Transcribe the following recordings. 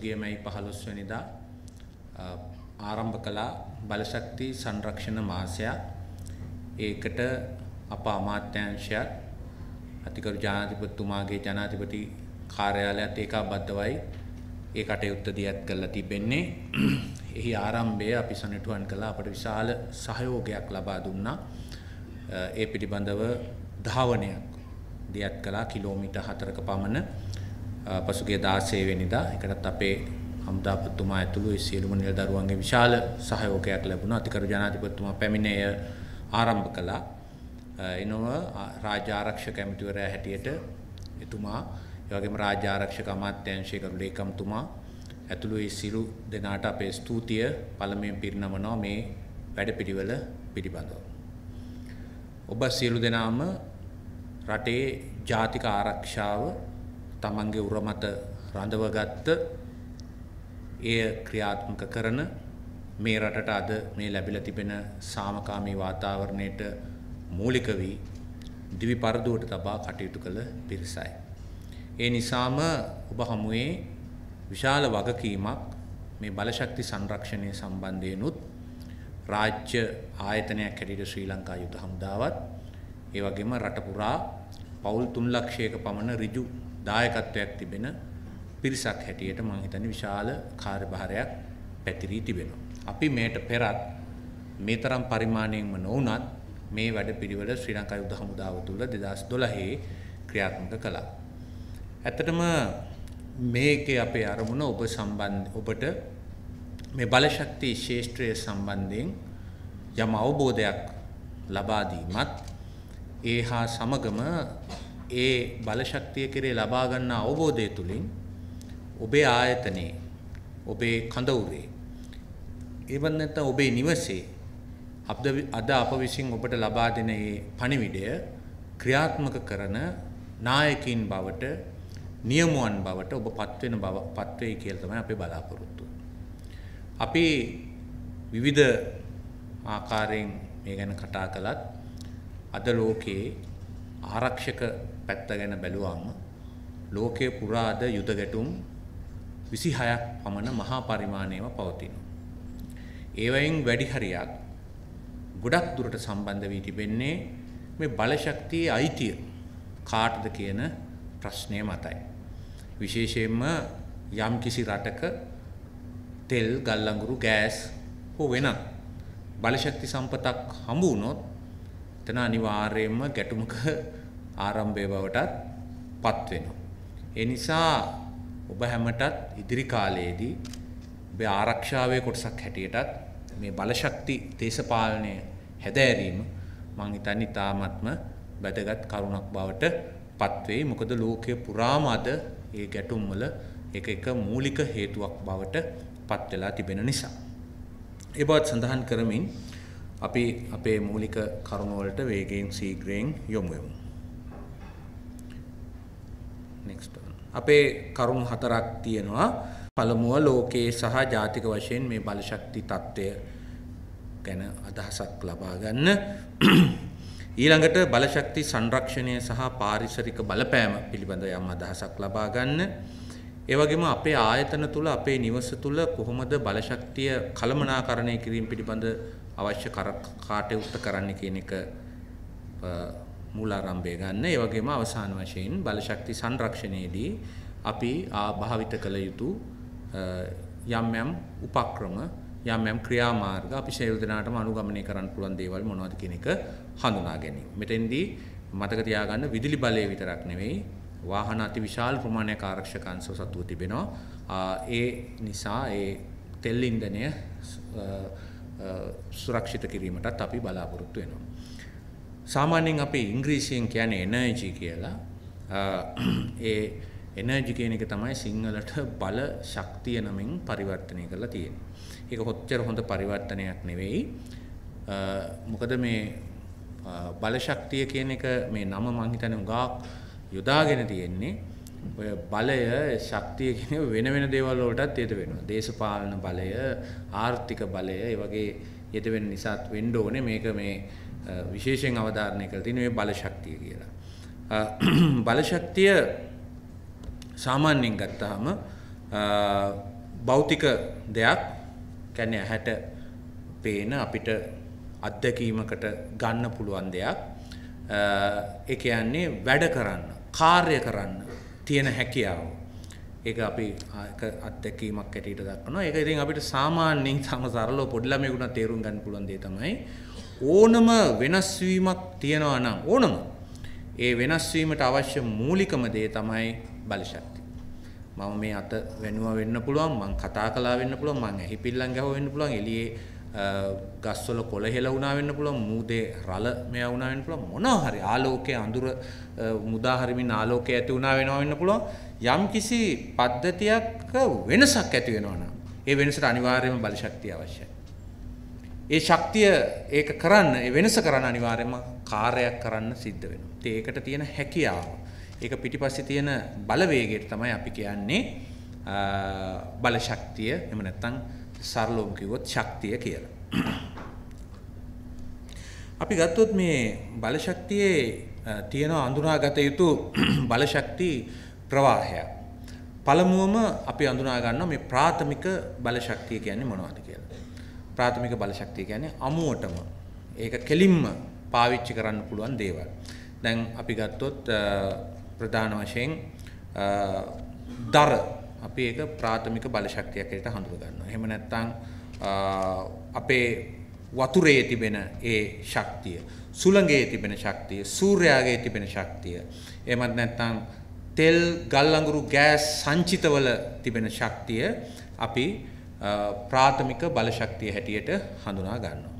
පසුගිය මැයි 15 වෙනිදා ආරම්භ කළා බලශක්ති සංරක්ෂණ මාසයක්. ඒකට අප අමාත්‍යාංශයත් අතිකරු ජනාධිපතිතුමාගේ ජනාධිපති කාර්යාලයත් ඒකාබද්ධවයි ඒ කටයුත්ත දියත් කරලා තිබෙන්නේ. එහි ආරම්භය අපි සනිටුවන් කළා අපට විශාල සහයෝගයක් ලබා දුන්නා. ඒ පිළිබඳව ධාවනයක් දියත් කළා කිලෝමීටර් 4ක පමණ පසුගේ දාසේවෙනිදා එකටත් අපේ හමුදාපත්තුමා ඇතුළු සියලුම නිලදරුවන්ගේ විශාල සහයෝගයක් ලැබුණා. අතිකරු ජනාධිපතිතුමා පැමිණේ ආරම්භ කළා. එනොව රාජ්‍ය ආරක්ෂක ඇමතිවරයා හැටියට එතුමා, ඒ වගේම රාජ්‍ය ආරක්ෂක අමාත්‍යාංශයේ ගරු ලේකම්තුමා ඇතුළු ඒ සිරු දෙනාට අපේ ස්තුතිය පළමුවෙන් පිරිනමනවා මේ වැඩපිළිවෙල පිළිබඳව. ඔබ සියලු දෙනාම රටේ ජාතික ආරක්ෂාව තමන්ගේ උරමත රඳවගත්ත එය ක්‍රියාත්මක කරන මේ රටට අද මේ ලැබිලා තිබෙන සාමකාමී වාතාවරණයට මූලික වී දිවි පරදුවට තබා කටයුතු කළ පිරිසයි. ඒ නිසාම ඔබ හමුවේ විශාල වගකීමක් මේ බලශක්ති සංරක්ෂණය සම්බන්ධයනුත් රාජ්‍ය ආයතනයක් හැටියට ශ්‍රී ලංකා යුද හමුදාවත් ඒ වගේම රට පුරා පවුල් 3 ලක්ෂයක පමණ ඍජු දායකත්වයක් තිබෙන පිරිසක් හැටියට මම හිතන්නේ විශාල කාර්යභාරයක් පැතිරී තිබෙනවා. අපි මේට පෙරත් මේ තරම් පරිමාණයෙන්ම නොවුනත් මේ වැඩපිළිවෙල ශ්‍රී ලංකා යුද හමුදාව තුළ 2012 ක්‍රියාත්මක කළා. ඇත්තටම මේකේ අපේ අරමුණ ඔබ සම්බන්ධ ඔබට මේ බලශක්ති ශේෂ්ත්‍රය සම්බන්ධයෙන් යම් අවබෝධයක් ලබා දීමත් ඒ හා සමගම ඒ බලශක්තිය කෙරේ ලබා ගන්නා අවබෝධය තුලින් ඔබේ ආයතනයේ ඔබේ කඳවුරේ ඒවත් නැත්නම් ඔබේ නිවසේ අද අප විසින් ඔබට ලබා දෙන මේ පණිවිඩය ක්‍රියාත්මක කරන නායකයින් බවට නියමුවන් බවට ඔබ පත්වෙන බව පත්වෙයි කියලා තමයි අපි බලාපොරොත්තු අපි විවිධ ආකාරයෙන් මේ ගැන කතා කළත් අද ලෝකයේ ආරක්ෂක පැත්ත ගැන බැලුවාම ලෝකයේ පුරාද යුද ගැටුම් 26ක් පමණ මහා පරිමාණයව පවතිනවා. ඒවයින් වැඩි හරියක් ගොඩක් දුරට සම්බන්ධ වී තිබෙන්නේ මේ බලශක්තියේ අයිතිය කාටද කියන ප්‍රශ්නය මතයි. විශේෂයෙන්ම යම් කිසි රටක තෙල්, ගල් අඟුරු, ගෑස් හෝ වෙනත් බලශක්ති සම්පතක් හම්බ වුණොත් එතන අනිවාර්යයෙන්ම ගැටුමක ආරම්භය බවටත් පත් වෙනවා. ඒ නිසා ඔබ හැමටත් ඉදිරි කාලයේදී ඔබේ ආරක්ෂාවේ කොටසක් හැටියටත් මේ බලශක්ති දේශපාලනය හැදෑරීම මං හිතන්නේ තාමත්ම වැදගත් කරුණක් බවට පත්වෙයි. මොකද ලෝකයේ පුරාම අද ඒ ගැටුම් වල එක එක මූලික හේතුවක් බවට පත් වෙලා තිබෙන නිසා. ඒ බවත් සඳහන් කරමින් අපි අපේ මූලික කරුණු වලට වේගයෙන් ශීඝ්‍රයෙන් යොමු වෙමු. next one. අපේ කරුණු හතරක් තියෙනවා. පළමුව ලෝකයේ සහ ජාතික වශයෙන් මේ බලශක්ති తত্ত্বය ගැන අදහසක් ලබා ගන්න. ඊළඟට බලශක්ති සංරක්ෂණය සහ පාරිසරික බලපෑම පිළිබඳ යම් අදහසක් ලබා ගන්න. ඒ වගේම අපේ ආයතන තුල අපේ නිවස තුල කොහොමද බලශක්තිය කළමනාකරණය කිරීම පිළිබඳ අවශ්‍ය කටයුත්ත කරන්න කියන එක මූලාරම්භය ගන්න. ඒ වගේම අවසාන වශයෙන් බලශක්ති සංරක්ෂණයේදී අපි භාවිත කළ යුතු යම් යම් උපක්‍රම යම් යම් ක්‍රියාමාර්ග අපි සියලු දෙනාටම අනුගමනය කරන්න පුළුවන් දේවල් මොනවද කියන එක හඳුනා ගැනීම. මෙතෙන්දී මතක තියාගන්න විදුලි බලය විතරක් නෙවෙයි වාහන අති විශාල ප්‍රමාණයක් ආරක්ෂක අංශව සතුව තිබෙනවා. ඒ නිසා ඒ තෙල් ඉන්ධනය සුරක්ෂිත කිරීමටත් අපි බලාපොරොත්තු වෙනවා. සාමාන්‍යයෙන් අපි ඉංග්‍රීසියෙන් කියන්නේ එනර්ජි කියලා. ඒ එනර්ජි කියන එක තමයි සිංහලට බල ශක්තිය නමින් පරිවර්තනය කරලා තියෙන්නේ. ඒක කොච්චර හොඳ පරිවර්තනයක් නෙවෙයි. මොකද මේ බල ශක්තිය කියන එක මේ නම මං හිතන්නේ උගාක් යොදාගෙන තියෙන්නේ. ඔය බලය ශක්තිය කියන වෙන වෙන දේවල් වලටත් යෙද වෙනවා. දේශපාලන බලය, ආර්ථික බලය, ඒ වගේ යෙද වෙන නිසාත් වෙන්න ඕනේ මේක මේ විශේෂයෙන් අවධාරණය කළ තියෙන මේ බලශක්තිය කියලා. බලශක්තිය සාමාන්‍යයෙන් ගත්තාම භෞතික දෙයක් කියන්නේ ඇහැට පේන අපිට අත්දැකීමකට ගන්න පුළුවන් දෙයක්. ඒ කියන්නේ වැඩ කරන්න, කාර්ය කරන්න තියෙන හැකියාව. ඒක අපි අත්දැකීමක් ඇටියට දක්වනවා. ඒක ඉතින් අපිට සාමාන්‍යයෙන් තම සරලව පොඩි ළමයෙකුට තේරුම් ගන්න පුළුවන් දේ තමයි ඕනම වෙනස්වීමක් තියෙනවා නම් ඕනම ඒ වෙනස්වීමට අවශ්‍ය මූලිකම දේ තමයි බලශක්තිය. මම මේ අත වෙනුව වෙන්න පුළුවන්, මං කතා කළා වෙන්න පුළුවන්, මං ඇහිපිල්ලම් ගැහුවා වෙන්න පුළුවන්, එළියේ ගස්වල කොළ හෙල වුණා වෙන්න පුළුවන් මූදේ රළ මෙයා වුණා වෙන්න පුළුවන් මොනවා හරි ආලෝකයේ අඳුර මුදා හරිමින් ආලෝකය ඇති වුණා වෙනවා වෙන්න පුළුවන් යම් කිසි පද්ධතියක වෙනසක් ඇති වෙනවා නම් ඒ වෙනසට අනිවාර්යයෙන්ම බලශක්තිය අවශ්‍යයි ඒ ශක්තිය ඒක කරන්න වෙනස කරන්න අනිවාර්යම කාර්යයක් කරන්න සිද්ධ වෙනවා. ඉතින් ඒකට තියෙන හැකියාව. ඒක පිටිපස්සේ තියෙන බලවේගයට තමයි අපි කියන්නේ බල ශක්තිය එහෙම නැත්නම් සරලවම කිව්වොත් ශක්තිය කියලා. අපි ගත්තොත් මේ බල ශක්තියේ තියෙන අඳුනාගත යුතු බල ශක්ති ප්‍රවාහය. පළමුවම අපි අඳුනා ගන්නවා මේ ප්‍රාථමික බල ශක්තිය කියන්නේ මොනවද කියලා. ප්‍රාථමික බලශක්තිය කියන්නේ අමුවටම ඒක කෙලින්ම පාවිච්චි කරන්න පුළුවන් දේවල්. දැන් අපි ගත්තොත් ප්‍රධාන වශයෙන් දර අපි ඒක ප්‍රාථමික බලශක්තියක් ඇරෙට හඳුර ගන්නවා. එහෙම නැත්නම් අපේ වතුරේ තිබෙන ඒ ශක්තිය, සුළඟේ තිබෙන ශක්තිය, සූර්යාගේ තිබෙන ශක්තිය. එහෙමත් නැත්නම් තෙල්, ගල් අඟුරු, ගෑස් සංචිතවල තිබෙන ශක්තිය අපි ප්‍රාථමික බලශක්තිය හැටියට හඳුනා ගන්නවා.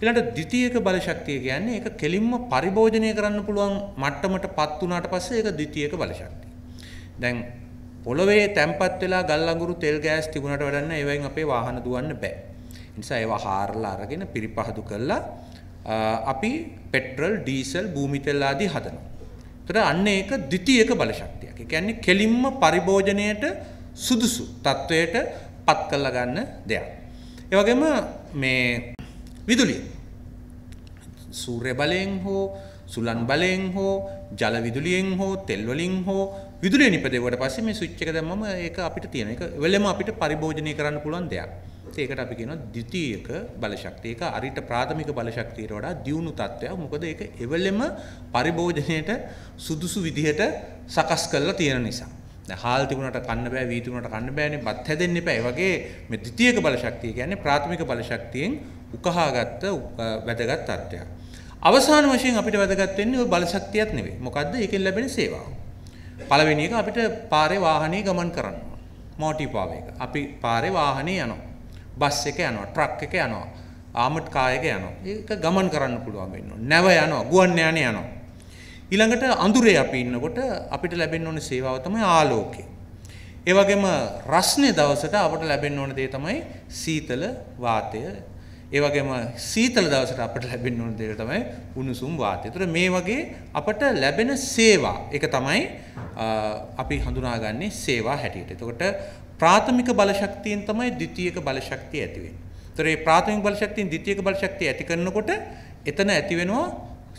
ඊළඟට ද්විතීයක බලශක්තිය කියන්නේ ඒක කෙලින්ම පරිභෝජනය කරන්න පුළුවන් මට්ටමටපත් වුණාට පස්සේ ඒක ද්විතීයක බලශක්තිය. දැන් පොළොවේ තැම්පත් වෙලා ගල් අඟුරු තෙල් ගෑස් තිබුණාට වැඩක් නැහැ. ඒවෙන් අපේ වාහන දුවන්න බෑ. ඒ නිසා ඒවා හාරලා අරගෙන පිරිපහදු කරලා අපි පෙට්‍රල්, ඩීසල්, භූමි තෙල් ආදී හදනවා. ඒතර අන්න ඒක ද්විතීයක බලශක්තියක්. ඒ කියන්නේ කෙලින්ම පරිභෝජනයට සුදුසු තත්වයට පත් කරලා ගන්න දෙයක්. ඒ වගේම මේ විදුලිය සූර්ය බලයෙන් හෝ සුලන් බලයෙන් හෝ ජල විදුලියෙන් හෝ තෙල් වලින් හෝ විදුලිය නිපදෙවට පස්සේ මේ ස්විච් එක දැම්මම ඒක අපිට තියෙන එක වෙලෙම අපිට පරිභෝජනය කරන්න පුළුවන් දෙයක්. ඒකට අපි කියනවා ද්විතීයක බලශක්තිය. ඒක අරිට ප්‍රාථමික බලශක්තියට වඩා දියුණු තත්ත්වයක්. මොකද ඒක එවෙලෙම පරිභෝජනයේට සුදුසු විදිහට සකස් කරලා තියෙන නිසා. හාල් තිබුණට කන්න බෑ වී තිබුණට කන්න බෑනේ බත් හැදෙන්න එපා. ඒ වගේ මේ ද්විතීයක බලශක්තිය කියන්නේ ප්‍රාථමික බලශක්තියෙන් උකහාගත්ත වැදගත් තත්ත්වයක්. අවසාන වශයෙන් අපිට වැදගත් වෙන්නේ ওই බලශක්තියත් නෙවෙයි. මොකද්ද? ඒකෙන් ලැබෙන සේවාව. පළවෙනි එක අපිට පාරේ වාහනේ ගමන් කරනවා. මෝටි පාව එක. අපි පාරේ වාහනේ යනවා. බස් එක යනවා, ට්‍රක් එක යනවා, ආමට් කායක යනවා. ඒක ගමන් කරන්න පුළුවන් වෙන්න ඕනේ. නැව යනවා, ගුවන් යානේ යනවා. ඊළඟට අඳුරේ අපි ඉන්නකොට අපිට ලැබෙන්න ඕන සේවාව තමයි ආලෝකය. ඒ වගේම රස්නේ දවසට අපට ලැබෙන්න ඕන දේ තමයි සීතල වාතය. ඒ වගේම සීතල දවසට අපට ලැබෙන්න ඕන දේ තමයි උණුසුම් වාතය. ඒතර මේ වගේ අපට ලැබෙන සේවා ඒක තමයි අපි හඳුනාගන්නේ සේවා හැටියට. එතකොට ප්‍රාථමික බලශක්තියෙන් තමයි ද්විතීයක බලශක්තිය ඇති වෙන්නේ. ඒතර මේ ප්‍රාථමික බලශක්තියෙන් ද්විතීයක බලශක්තිය ඇති කරනකොට එතන ඇති වෙනවා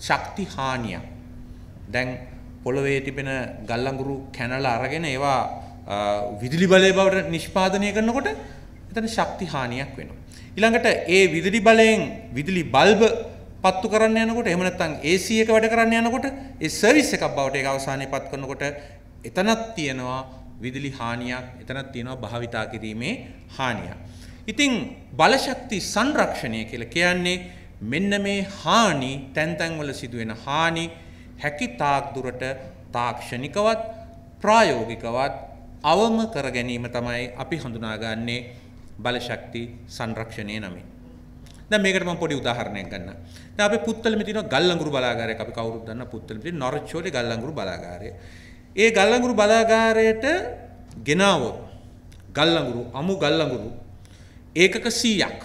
ශක්ති හානියක්. දැන් පොළොවේ තිබෙන ගල්ලඟුරු කැනලා අරගෙන ඒවා විදුලි බලය බවට නිෂ්පාදනය කරනකොට එතන ශක්ති හානියක් වෙනවා. ඊළඟට ඒ විදුලි බලයෙන් විදුලි බල්බ පත්තු කරන්න යනකොට එහෙම නැත්නම් AC එක වැඩ කරන්න යනකොට ඒ සර්විස් එකක් බවට ඒක අවසානයේ පත් කරනකොට එතනක් තියෙනවා විදුලි හානියක් එතනක් තියෙනවා භාවිතා කිරීමේ හානියක්. ඉතින් බලශක්ති සංරක්ෂණය කියලා කියන්නේ මෙන්න මේ හානි තැන් තැන් වල සිදුවෙන හානි හැකි තාක් දුරට තාක්ෂණිකවත් ප්‍රායෝගිකවත් අවම කර ගැනීම තමයි අපි හඳුනාගන්නේ බලශක්ති සංරක්ෂණය නමින්. දැන් මේකට මම පොඩි උදාහරණයක් ගන්නම්. දැන් අපි පුත්තලෙම තියෙන ගල්ලංගුරු බලාගාරයක් අපි කවුරුත් දන්න පුත්තලෙම තියෙන නොරිච් වල ගල්ලංගුරු බලාගාරය. ඒ ගල්ලංගුරු බලාගාරයට ගෙනාවොත් ගල්ලංගුරු අමු ගල්ලංගුරු ඒකක 100ක්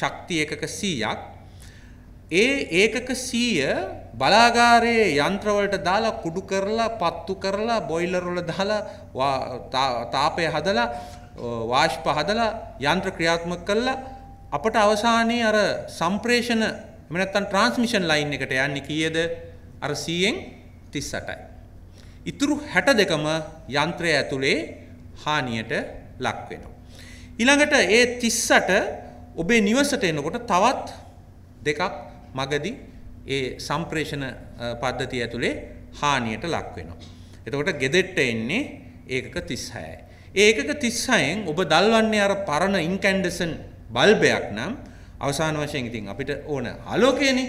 ශක්ති ඒකක 100ක් ඒ ඒකක සීය බලාගාරයේ යන්ත්‍රවලට දාලා කුඩු කරලා පත්තු කරලා බොයිලරොල දාලා තාපය හදලා වාශ්ප හදලා යන්ත්‍ර ක්‍රියාත්මක කරලා අපට අවසානයේ අර සම්ප්‍රේෂණ එහෙම නැත්නම් ට්‍රාන්ස්මිෂන් ලයින් එකට යන්නේ කීයද අර 100න් 38යි. ඉතුරු 62ම යන්ත්‍රය ඇතුලේ හානියට ලක් වෙනවා. ඊළඟට ඒ 38 ඔබේ නිවසට එනකොට තවත් දෙකක් මගදී ඒ සම්ප්‍රේෂණ පද්ධතිය ඇතුලේ හානියට ලක් වෙනවා. එතකොට ගෙදෙට්ට එන්නේ ඒකක 36යි. ඒ ඒකක 36න් ඔබ දල්වන්නේ අර පරණ ඉන්කැන්ඩසන් බල්බයක් නම් අවසාන වශයෙන් ඉතින් අපිට ඕන ආලෝකයනේ.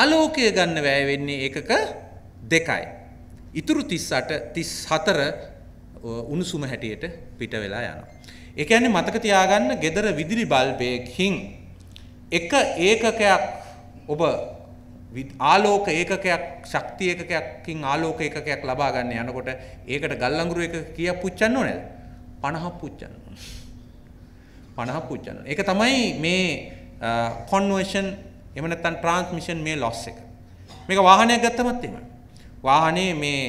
ආලෝකය ගන්න වැය වෙන්නේ ඒකක 2යි. ඉතුරු 38 34 උණුසුම හැටියට පිට වෙලා යනවා. ඒ කියන්නේ මතක තියාගන්න gedara විදුලි බල්බයකින් එක ඒකකයක් ඔබ ආලෝක ඒකකයක් ශක්ති ඒකකයක්කින් ආලෝක ඒකකයක් ලබා ගන්න යනකොට ඒකට ගල් අඟුරු එක කීයක් පුච්චන්න ඕනේද 50ක් පුච්චන්න 50ක් පුච්චන්න ඒක තමයි මේ කන්වර්ෂන් එහෙම නැත්නම් ට්‍රාන්ස්මිෂන් මේ ලොස් එක මේක වාහනයක් ගත්තමත් එහෙමයි වාහනේ මේ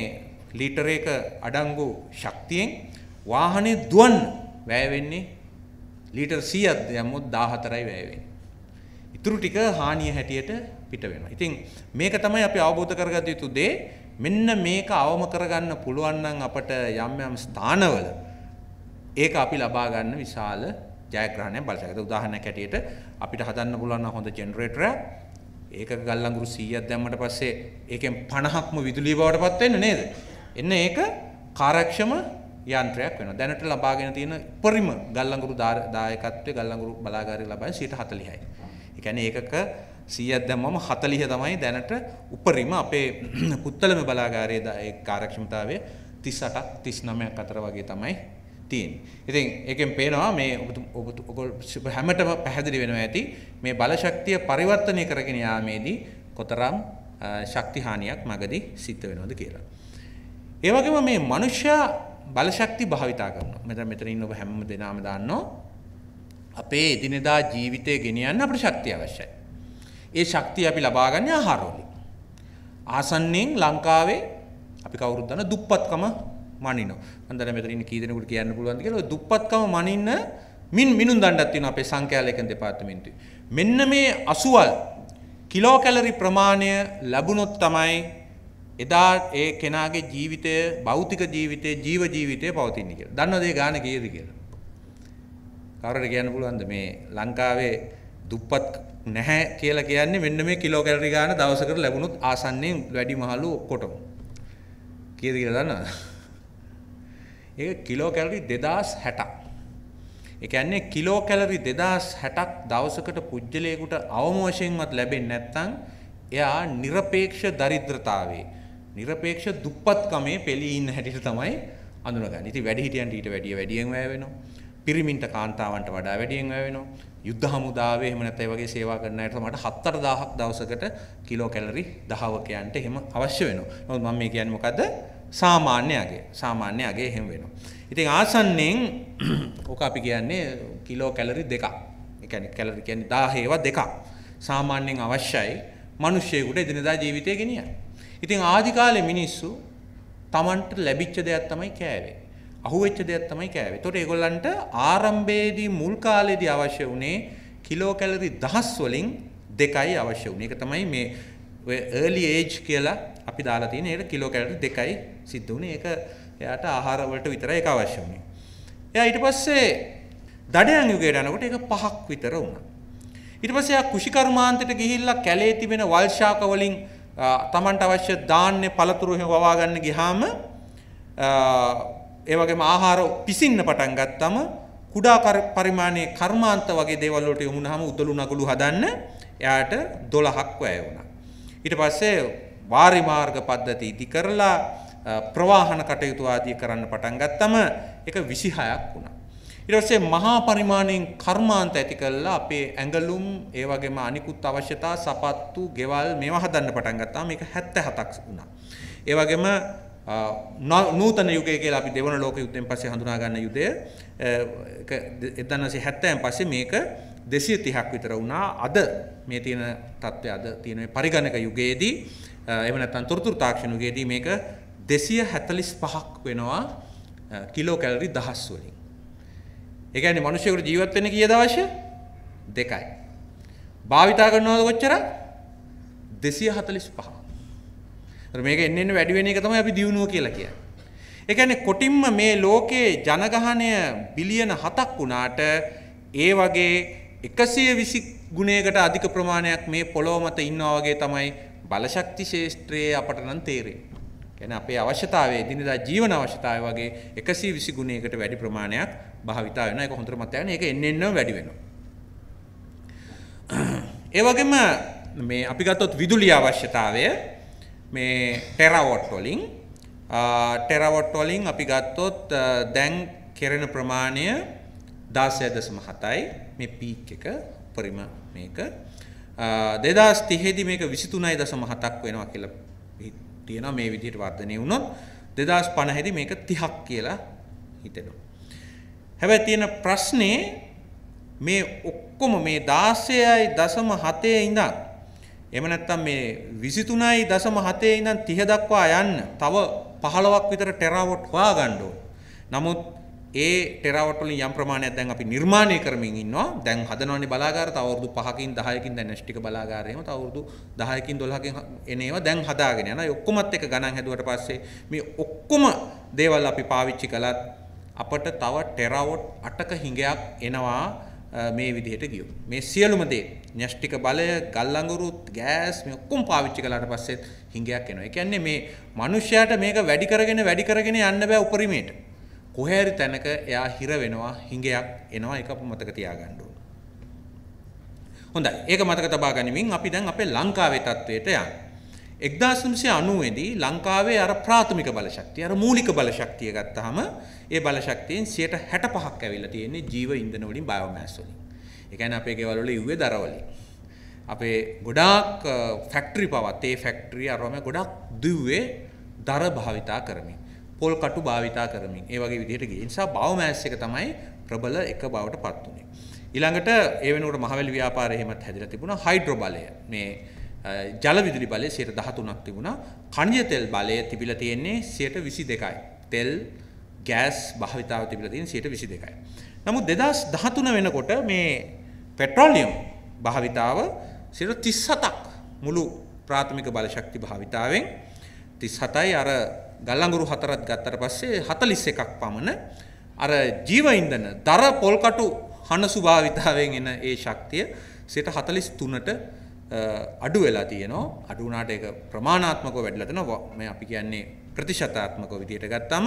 ලීටර එක අඩංගු ශක්තියෙන් වාහනේ දුවන්න වැය වෙන්නේ ලීටර් 100ක් දැම්මොත් 14යි වැය වෙන්නේ ඉතුරු ටික හානිය හැටියට පිට වෙනවා. ඉතින් මේක තමයි අපි අවබෝධ කරගත යුතු දේ. මෙන්න මේක අවම කරගන්න පුළුවන් නම් අපට යම් යම් ස්ථානවල ඒක අපි ලබා ගන්න විශාල ජයග්‍රහණයක් බලසකට. උදාහරණයක් හැටියට අපිට හදන්න පුළුවන් හොඳ ජෙනරේටරයක්. ඒක ගල්ලඟුරු 100ක් දැම්මට පස්සේ ඒකෙන් 50ක්ම විදුලිය බවට පත් වෙන්නේ නේද? එන්න ඒක කාර්යක්ෂම යන්ත්‍රයක් වෙනවා. දැනට ලබාගෙන තියෙන උපරිම ගල්ලඟුරු දායකත්වයේ ගල්ලඟුරු බලාගාරය ලබන්නේ 140යි. එකැන ඒකක සීයක් දැම්මම 40 තමයි දැනට උපරිම අපේ පුත්තලම බලාගාරයේ කාර්යක්ෂමතාවය 38ක් 39ක් අතර වගේ තමයි තියෙන්නේ. ඉතින් ඒකෙන් පේනවා මේ හැමතෙම පැහැදිලි වෙනවා ඇති මේ බලශක්තිය පරිවර්තනය කරගෙන යාමේදී කොතරම් ශක්ති හානියක් මගදී සිද්ධ වෙනවද කියලා. ඒ වගේම මේ මනුෂ්‍ය බලශක්ති භාවිතා කරනවා. මෙතන මෙතන ඉන්න ඔබ හැම දෙනාම දන්නවා අපේ එදිනෙදා ජීවිතය ගෙනියන්න අපට ශක්තිය අවශ්‍යයි. ඒ ශක්තිය අපි ලබාගන්න ආහාරෝලින්. ආසන්නෙන් ලංකාවේ අපි කවුරුත් දන්න දුප්පත්කම මනිනවා. මම දැන් මෙතන ඉන්න කී දෙනෙකුට කියන්න පුළුවන්ද කියලා ඔය දුප්පත්කම මනින්න මින් මිනුම් දණ්ඩක් තියෙනවා අපේ සංඛ්‍යාලේකන් දෙපාර්තමේන්තුවේ. මෙන්න මේ අසුවල් කිලෝ කැලරි ප්‍රමාණය ලැබුණොත් තමයි එදා ඒ කෙනාගේ ජීවිතය භෞතික ජීවිතය ජීව ජීවිතය පවතින්නේ කියලා. දන්නවද ඒ ගාණ කීයද කියලා? කවරට කියන්න පුළුවන්ද මේ ලංකාවේ දුප්පත් නැහැ කියලා කියන්නේ මෙන්න මේ කිලෝ කැලරි ගන්න දවසකට ලැබුණොත් ආසන්නයෙන් වැඩි මහලු ඔක්කොටම. කීයද කියලා දන්නවද? ඒක කිලෝ කැලරි 2060ක්. ඒ කියන්නේ කිලෝ කැලරි 2060ක් දවසකට පුජ්‍යලයකට අවම වශයෙන්වත් ලැබෙන්නේ නැත්නම් එයා নিরপেক্ষ දරිද්‍රතාවේ নিরপেক্ষ දුප්පත්කමේ පෙළී ඉන්න හැටියට තමයි අඳුනගන්නේ. ඉතින් වැඩිහිටියන්ට ඊට වැඩිය වැඩියෙන් වැය වෙනවා. පිරිමින්ට කාන්තාවන්ට වඩා වැඩියෙන් වැය වෙනවා. යුද්ධ හමුදාවේ එහෙම නැත්නම් වගේ සේවා කරන අයට මට 7-8000ක් දවසකට කිලෝ කැලරි 1000 කයන්ට එහෙම අවශ්‍ය වෙනවා. නමුත් මම මේ කියන්නේ මොකද්ද? සාමාන්‍ය අගය. සාමාන්‍ය අගය එහෙම වෙනවා. ඉතින් ආසන්නෙන් ඕක අපි කියන්නේ කිලෝ කැලරි දෙකක්. ඒ කියන්නේ කැලරි කියන්නේ 1000 ඒවා දෙකක්. සාමාන්‍යයෙන් අවශ්‍යයි මිනිස්සෙකුට එදිනදා ජීවිතය ගෙනියන්න. ඉතින් ආදි කාලේ මිනිස්සු Tamanට ලැබිච්ච දෙයක් තමයි කෑවේ. අහුවෙච්ච දෙයක් තමයි කෑවේ. ඒතකොට ඒගොල්ලන්ට ආරම්භයේදී මුල් කාලේදී අවශ්‍ය වුණේ කිලෝ කැලරි දහස් වලින් දෙකයි අවශ්‍ය වුණේ. ඒක තමයි මේ ඔය early age කියලා අපි දාලා තියෙන ඒකට කිලෝ කැලරි දෙකයි සිද්ධ වුණේ. ඒක එයාට ආහාර වලට විතරයි ඒක අවශ්‍ය වුණේ. එයා ඊට පස්සේ දඩයන් යුගයට යනකොට ඒක පහක් විතර වුණා. ඊට පස්සේ එයා කුෂිකර්මාන්තයට ගිහිල්ලා කැලේ තිබෙන වල් ශාක වලින් තමන්ට අවශ්‍ය ධාන්‍ය පළතුරු එහෙම වවා ගන්න ගියාම ඒවගේම ආහාර පිසින්න පටන් ගත්තම කුඩා පරිමාණයේ කර්මාන්ත වගේ දේවල් වලට යොමු වුනහම උදළු නගුළු හදන්න එයාට 12ක් වැය වුණා. ඊට පස්සේ වාරි මාර්ග පද්ධති ඉදි කරලා ප්‍රවාහන කටයුතු ආදී කරන්න පටන් ගත්තම ඒක 26ක් වුණා. ඊට පස්සේ මහා පරිමාණයෙන් කර්මාන්ත ඇති කළා අපේ ඇඟලුම් ඒ වගේම අනිකුත් අවශ්‍යතා සපත්තු ගෙවල් මේවා හදන්න පටන් ගත්තාම මේක 77ක් වුණා. ඒ වගේම නූතන යුගය කියලා අපි දෙවන ලෝක යුද්ධෙන් පස්සේ හඳුනා ගන්න යුදය 1970න් පස්සේ මේක 230ක් විතර වුණා. අද මේ තියෙන තත්ත්වය අද තියෙන මේ පරිගණක යුගයේදී එහෙම නැත්නම් තොරතුරු තාක්ෂණ යුගයේදී මේක 245ක් වෙනවා කිලෝ කැලරි දහස් වලින්. ඒ කියන්නේ මිනිසෙකුට ජීවත් වෙන්න කීයද අවශ්‍ය? දෙකයි. භාවිතා කරනවද කොච්චර? 245. මේක එන්නෙන් වැඩි වෙන එක තමයි අපි දියුණුව කියලා කියන්නේ. ඒ කියන්නේ කොටින්ම මේ ලෝකේ ජනගහනය බිලියන 7ක් වුණාට ඒ වගේ 120 ගුණයකට අධික ප්‍රමාණයක් මේ පොළොව මත ඉන්නවා වගේ තමයි බලශක්ති ශේෂ්ත්‍රයේ අපට නම් තේරෙන්නේ. කියන්නේ අපේ අවශ්‍යතාවයේ දිනදා ජීවන අවශ්‍යතාවය වගේ 120 ගුණයකට වැඩි ප්‍රමාණයක් භාවිතා වෙනවා. ඒක හොඳට මතක ගන්න. ඒක එන්න එන්නම වැඩි වෙනවා. ඒ වගේම මේ අපි ගත්තොත් විදුලිය අවශ්‍යතාවය මේ ටෙරවොට්ටොලින් ටෙරවොට්ටොලින් අපි ගත්තොත් දැන් කෙරෙන ප්‍රමාණය දාසය දසම හතයි මේ පීක් එක උපරිම මේක දෙදස් තිහෙදි මේක විසිතුනයි දසම හතක් වෙනවා කියලා තියෙන මේ විදිහට වර්ධනය වුණොත් දෙදස් පණහෙදි මේක තිහක් කියලා හිතෙනවා. හැබැයි තියෙන ප්‍රශ්නේ මේ ඔක්කොම මේ දාසයයි දසම හතේ ඉඳන් එම නැත්තම් මේ 23යි දශම 7 ඉඳන් 30 දක්වා යන්න තව 15ක් විතර ටෙරාවොට් හොයාගන්න ඕන. නමුත් ඒ ටෙරාවොට් වලින් යම් ප්‍රමාණයක් දැන් අපි නිර්මාණය කරමින් ඉන්නවා. දැන් හදනවනේ බලාගාර තව අවුරුදු 5කින් 10කින් දැන් නැෂ්ටික බලාගාර එහෙම තව අවුරුදු 10කින් 12කින් එන ඒවා දැන් හදාගෙන යනවා. ඔක්කොමත් එක ගණන් හැදුවට පස්සේ මේ ඔක්කොම දේවල් අපි පාවිච්චි කළත් අපට තව ටෙරාවොට් 8ක හිඟයක් එනවා. මේ විදිහට ගියෝ. මේ සියලුම දේ න්‍යෂ්ටික බලය, ගල්ලඟුරුත්, ගෑස් මේ ඔක්කොම පාවිච්චි කළාට පස්සෙත් හිඟයක් එනවා. ඒ කියන්නේ මේ මිනිස්යාට මේක වැඩි කරගෙන වැඩි කරගෙන යන්න බෑ උපරිමයට. කොහේ හරි තැනක එයා හිර වෙනවා, හිඟයක් එනවා. ඒක අපු මතක තියාගන්න ඕන. හොඳයි. ඒක මතක තබා ගනිමින් අපි දැන් අපේ ලංකාවේ තත්වයට යන්න. එක්දාසම්සය අනුවේදී ලංකාවේ අර ප්‍රාථමික බලශක්තිය අර මූලික බලශක්තිය ගත්තහම ඒ බලශක්තියෙන් සියයට හැට පහක් ඇවිල්ලා තියෙන්නේ ජීව ඉන්ධනවලින් බයෝමෑස් වලින්. ඒ කියන්නේ අපේ ගෙවල් වල යුවේ දරවලින්. අපේ ගොඩාක් ෆැක්ටරි පවත් ඒ ෆැක්ටරි අරම ගොඩක් දිව්වේ දර භාවිතා කරමින් පොල් කටු භාවිතා කරමින් ඒ වගේ විදිහට ගියේ. නිසා බයෝමෑස් එක තමයි ප්‍රබල එක බවට පත් වුනේ. ඊළඟට ඒ වෙනකොට මහවැලි ව්‍යාපාරය එහෙමත් හැදිලා තිබුණා හයිඩ්‍රෝ බලය. මේ ජලවිදුලි බලය සයට දහතුනක් තිබුණා කණජ තෙල් බලය තිබිල තියෙන්නේ සයට විසි දෙකයි. තෙල් ගෑස් භාවිතාව තිබිල තියෙන සයට විසි දෙකයි. නමුත් දෙදස් දහතුන වෙනකොට මේ පෙට්‍රෝලියම් භාවිතාව සිට තිස්සතක් මුළු ප්‍රාථමික බලශක්ති භාවිතාවෙන් තිස් හතයි අර ගල්ලඟුරු හතරත් ගත්තර පස්සේ හතලිස් එකක් පමණ අර ජීවයින්දන දර පොල්කටු හනසු භාවිතාවෙන් එන ඒ ශක්තිය සිට හතලිස් තුනට අඩු වෙලා තියෙනවා අඩු වුණාට ඒක ප්‍රමාණාත්මකව වැඩිලා තියෙනවා මේ අපි කියන්නේ ප්‍රතිශතාත්මකව විදියට ගත්තාම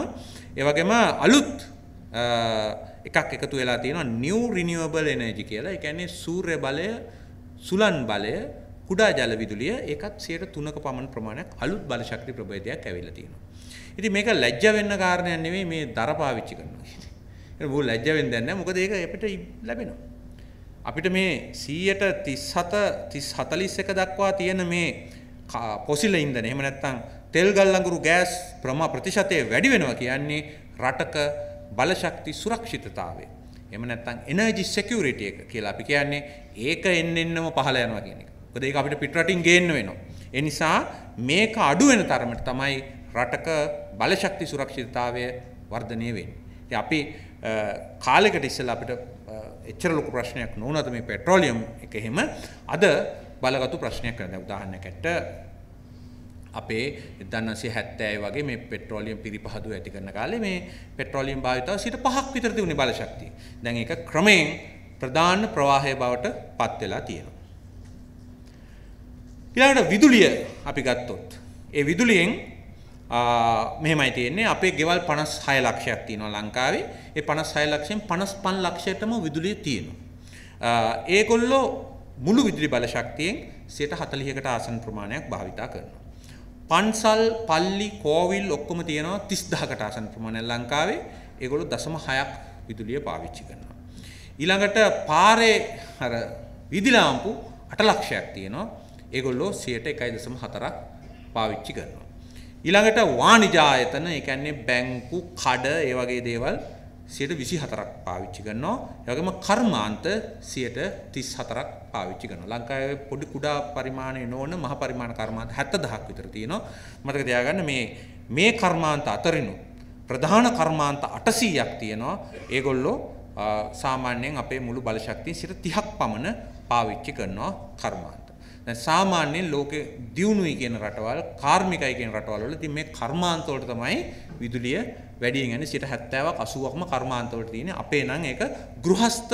ඒ වගේම අලුත් එකක් එකතු වෙලා තියෙනවා new renewable energy කියලා ඒ කියන්නේ සූර්ය බලය සුලන් බලය කුඩා ජල විදුලිය ඒකත් 3ක පමණ ප්‍රමාණයක් අලුත් බල ශක්ති ප්‍රභේදයක් ඇවිල්ලා තියෙනවා. ඉතින් මේක ලැජ්ජ වෙන්න කාරණයක් නෙමෙයි මේ දර පාවිච්චි කරනවා කියන්නේ. ඒක බෝ ලැජ්ජ වෙන්නේ නැහැ මොකද ඒක අපිට ලැබෙනවා. අපිට මේ 137 341 දක්වා තියෙන මේ පොසිල ඉන්ධන එහෙම නැත්නම් තෙල් ගල් අඟුරු ගෑස් ප්‍රමා ප්‍රතිශතය වැඩි වෙනවා කියන්නේ රටක බලශක්ති සුරක්ෂිතතාවය. එහෙම නැත්නම් එනර්ජි සිකියුරිටි එක කියලා අපි කියන්නේ ඒක එන්න එන්නම පහළ යනවා කියන එක. මොකද ඒක අපිට පිටරටින් ගේන්න වෙනවා. ඒ නිසා මේක අඩු වෙන තරමට තමයි රටක බලශක්ති සුරක්ෂිතතාවය වර්ධනය වෙන්නේ. ඉතින් අපි කාලෙකට ඉස්සෙල්ලා අපිට එච්චර ලොකු ප්‍රශ්නයක් නොවනත මේ පෙට්‍රෝලියම් එක එහෙම අද බලගතු ප්‍රශ්නයක් කරන උදාහරණයකට අපේ 1970 වගේ මේ පෙට්‍රෝලියම් පිරිපහදුව ඇති කරන කාලේ මේ පෙට්‍රෝලියම් භාවිතාව 5ක් විතර තිබුණේ බලශක්තිය. දැන් ඒක ක්‍රමයෙන් ප්‍රධාන ප්‍රවාහය බවට පත් වෙලා තියෙනවා. ඊළඟට විදුලිය අපි ගත්තොත් ඒ විදුලියෙන් මෙහෙමයි තියෙන්නේ අපේ ගෙවල් 56 ලක්ෂයක් තියෙනවා ලංකාවේ. ඒ 56 ලක්ෂයෙන් 55 ලක්ෂයටම විදුලිය තියෙනවා. ඒගොල්ලෝ මුළු විදුලි බල ශක්තියෙන් 140කට ආසන්න ප්‍රමාණයක් භාවිතා කරනවා. පන්සල්, පල්ලි, කෝවිල් ඔක්කොම තියෙනවා 30000කට ආසන්න ප්‍රමාණයක් ලංකාවේ. ඒගොල්ලෝ 0.6ක් විදුලිය පාවිච්චි කරනවා. ඊළඟට පාරේ අර විදුලි ලාම්පු 8 ලක්ෂයක් තියෙනවා. ඒගොල්ලෝ 101.4ක් පාවිච්චි කරනවා. ඊළඟට වාණිජායතන ඒ කියන්නේ බැංකු කඩ ඒ වගේ දේවල් 124ක් පාවිච්චි කරනවා. ඒ වගේම කර්මාන්ත 134ක් පාවිච්චි කරනවා. ලංකාවේ පොඩි කුඩා පරිමාණයේ නොවන මහ පරිමාණ කර්මාන්ත 70000ක් විතර තියෙනවා. මතක තියාගන්න මේ මේ කර්මාන්ත අතරිනුත් ප්‍රධාන කර්මාන්ත 800ක් තියෙනවා. ඒගොල්ලෝ සාමාන්‍යයෙන් අපේ මුළු බලශක්තිය 30ක් පමණ පාවිච්චි කරනවා කර්මාන්ත. සාමාන්‍යයෙන් ලෝකෙ දියුණුයි කියන රටවල් කාර්මිකයි කියන රටවල් වල ඉතින් මේ කර්මාන්ත වලට තමයි විදුලිය වැඩියෙන් යන්නේ 70ක් 80ක්ම කර්මාන්ත වලට තියෙන්නේ අපේ නම් ඒක ගෘහස්ත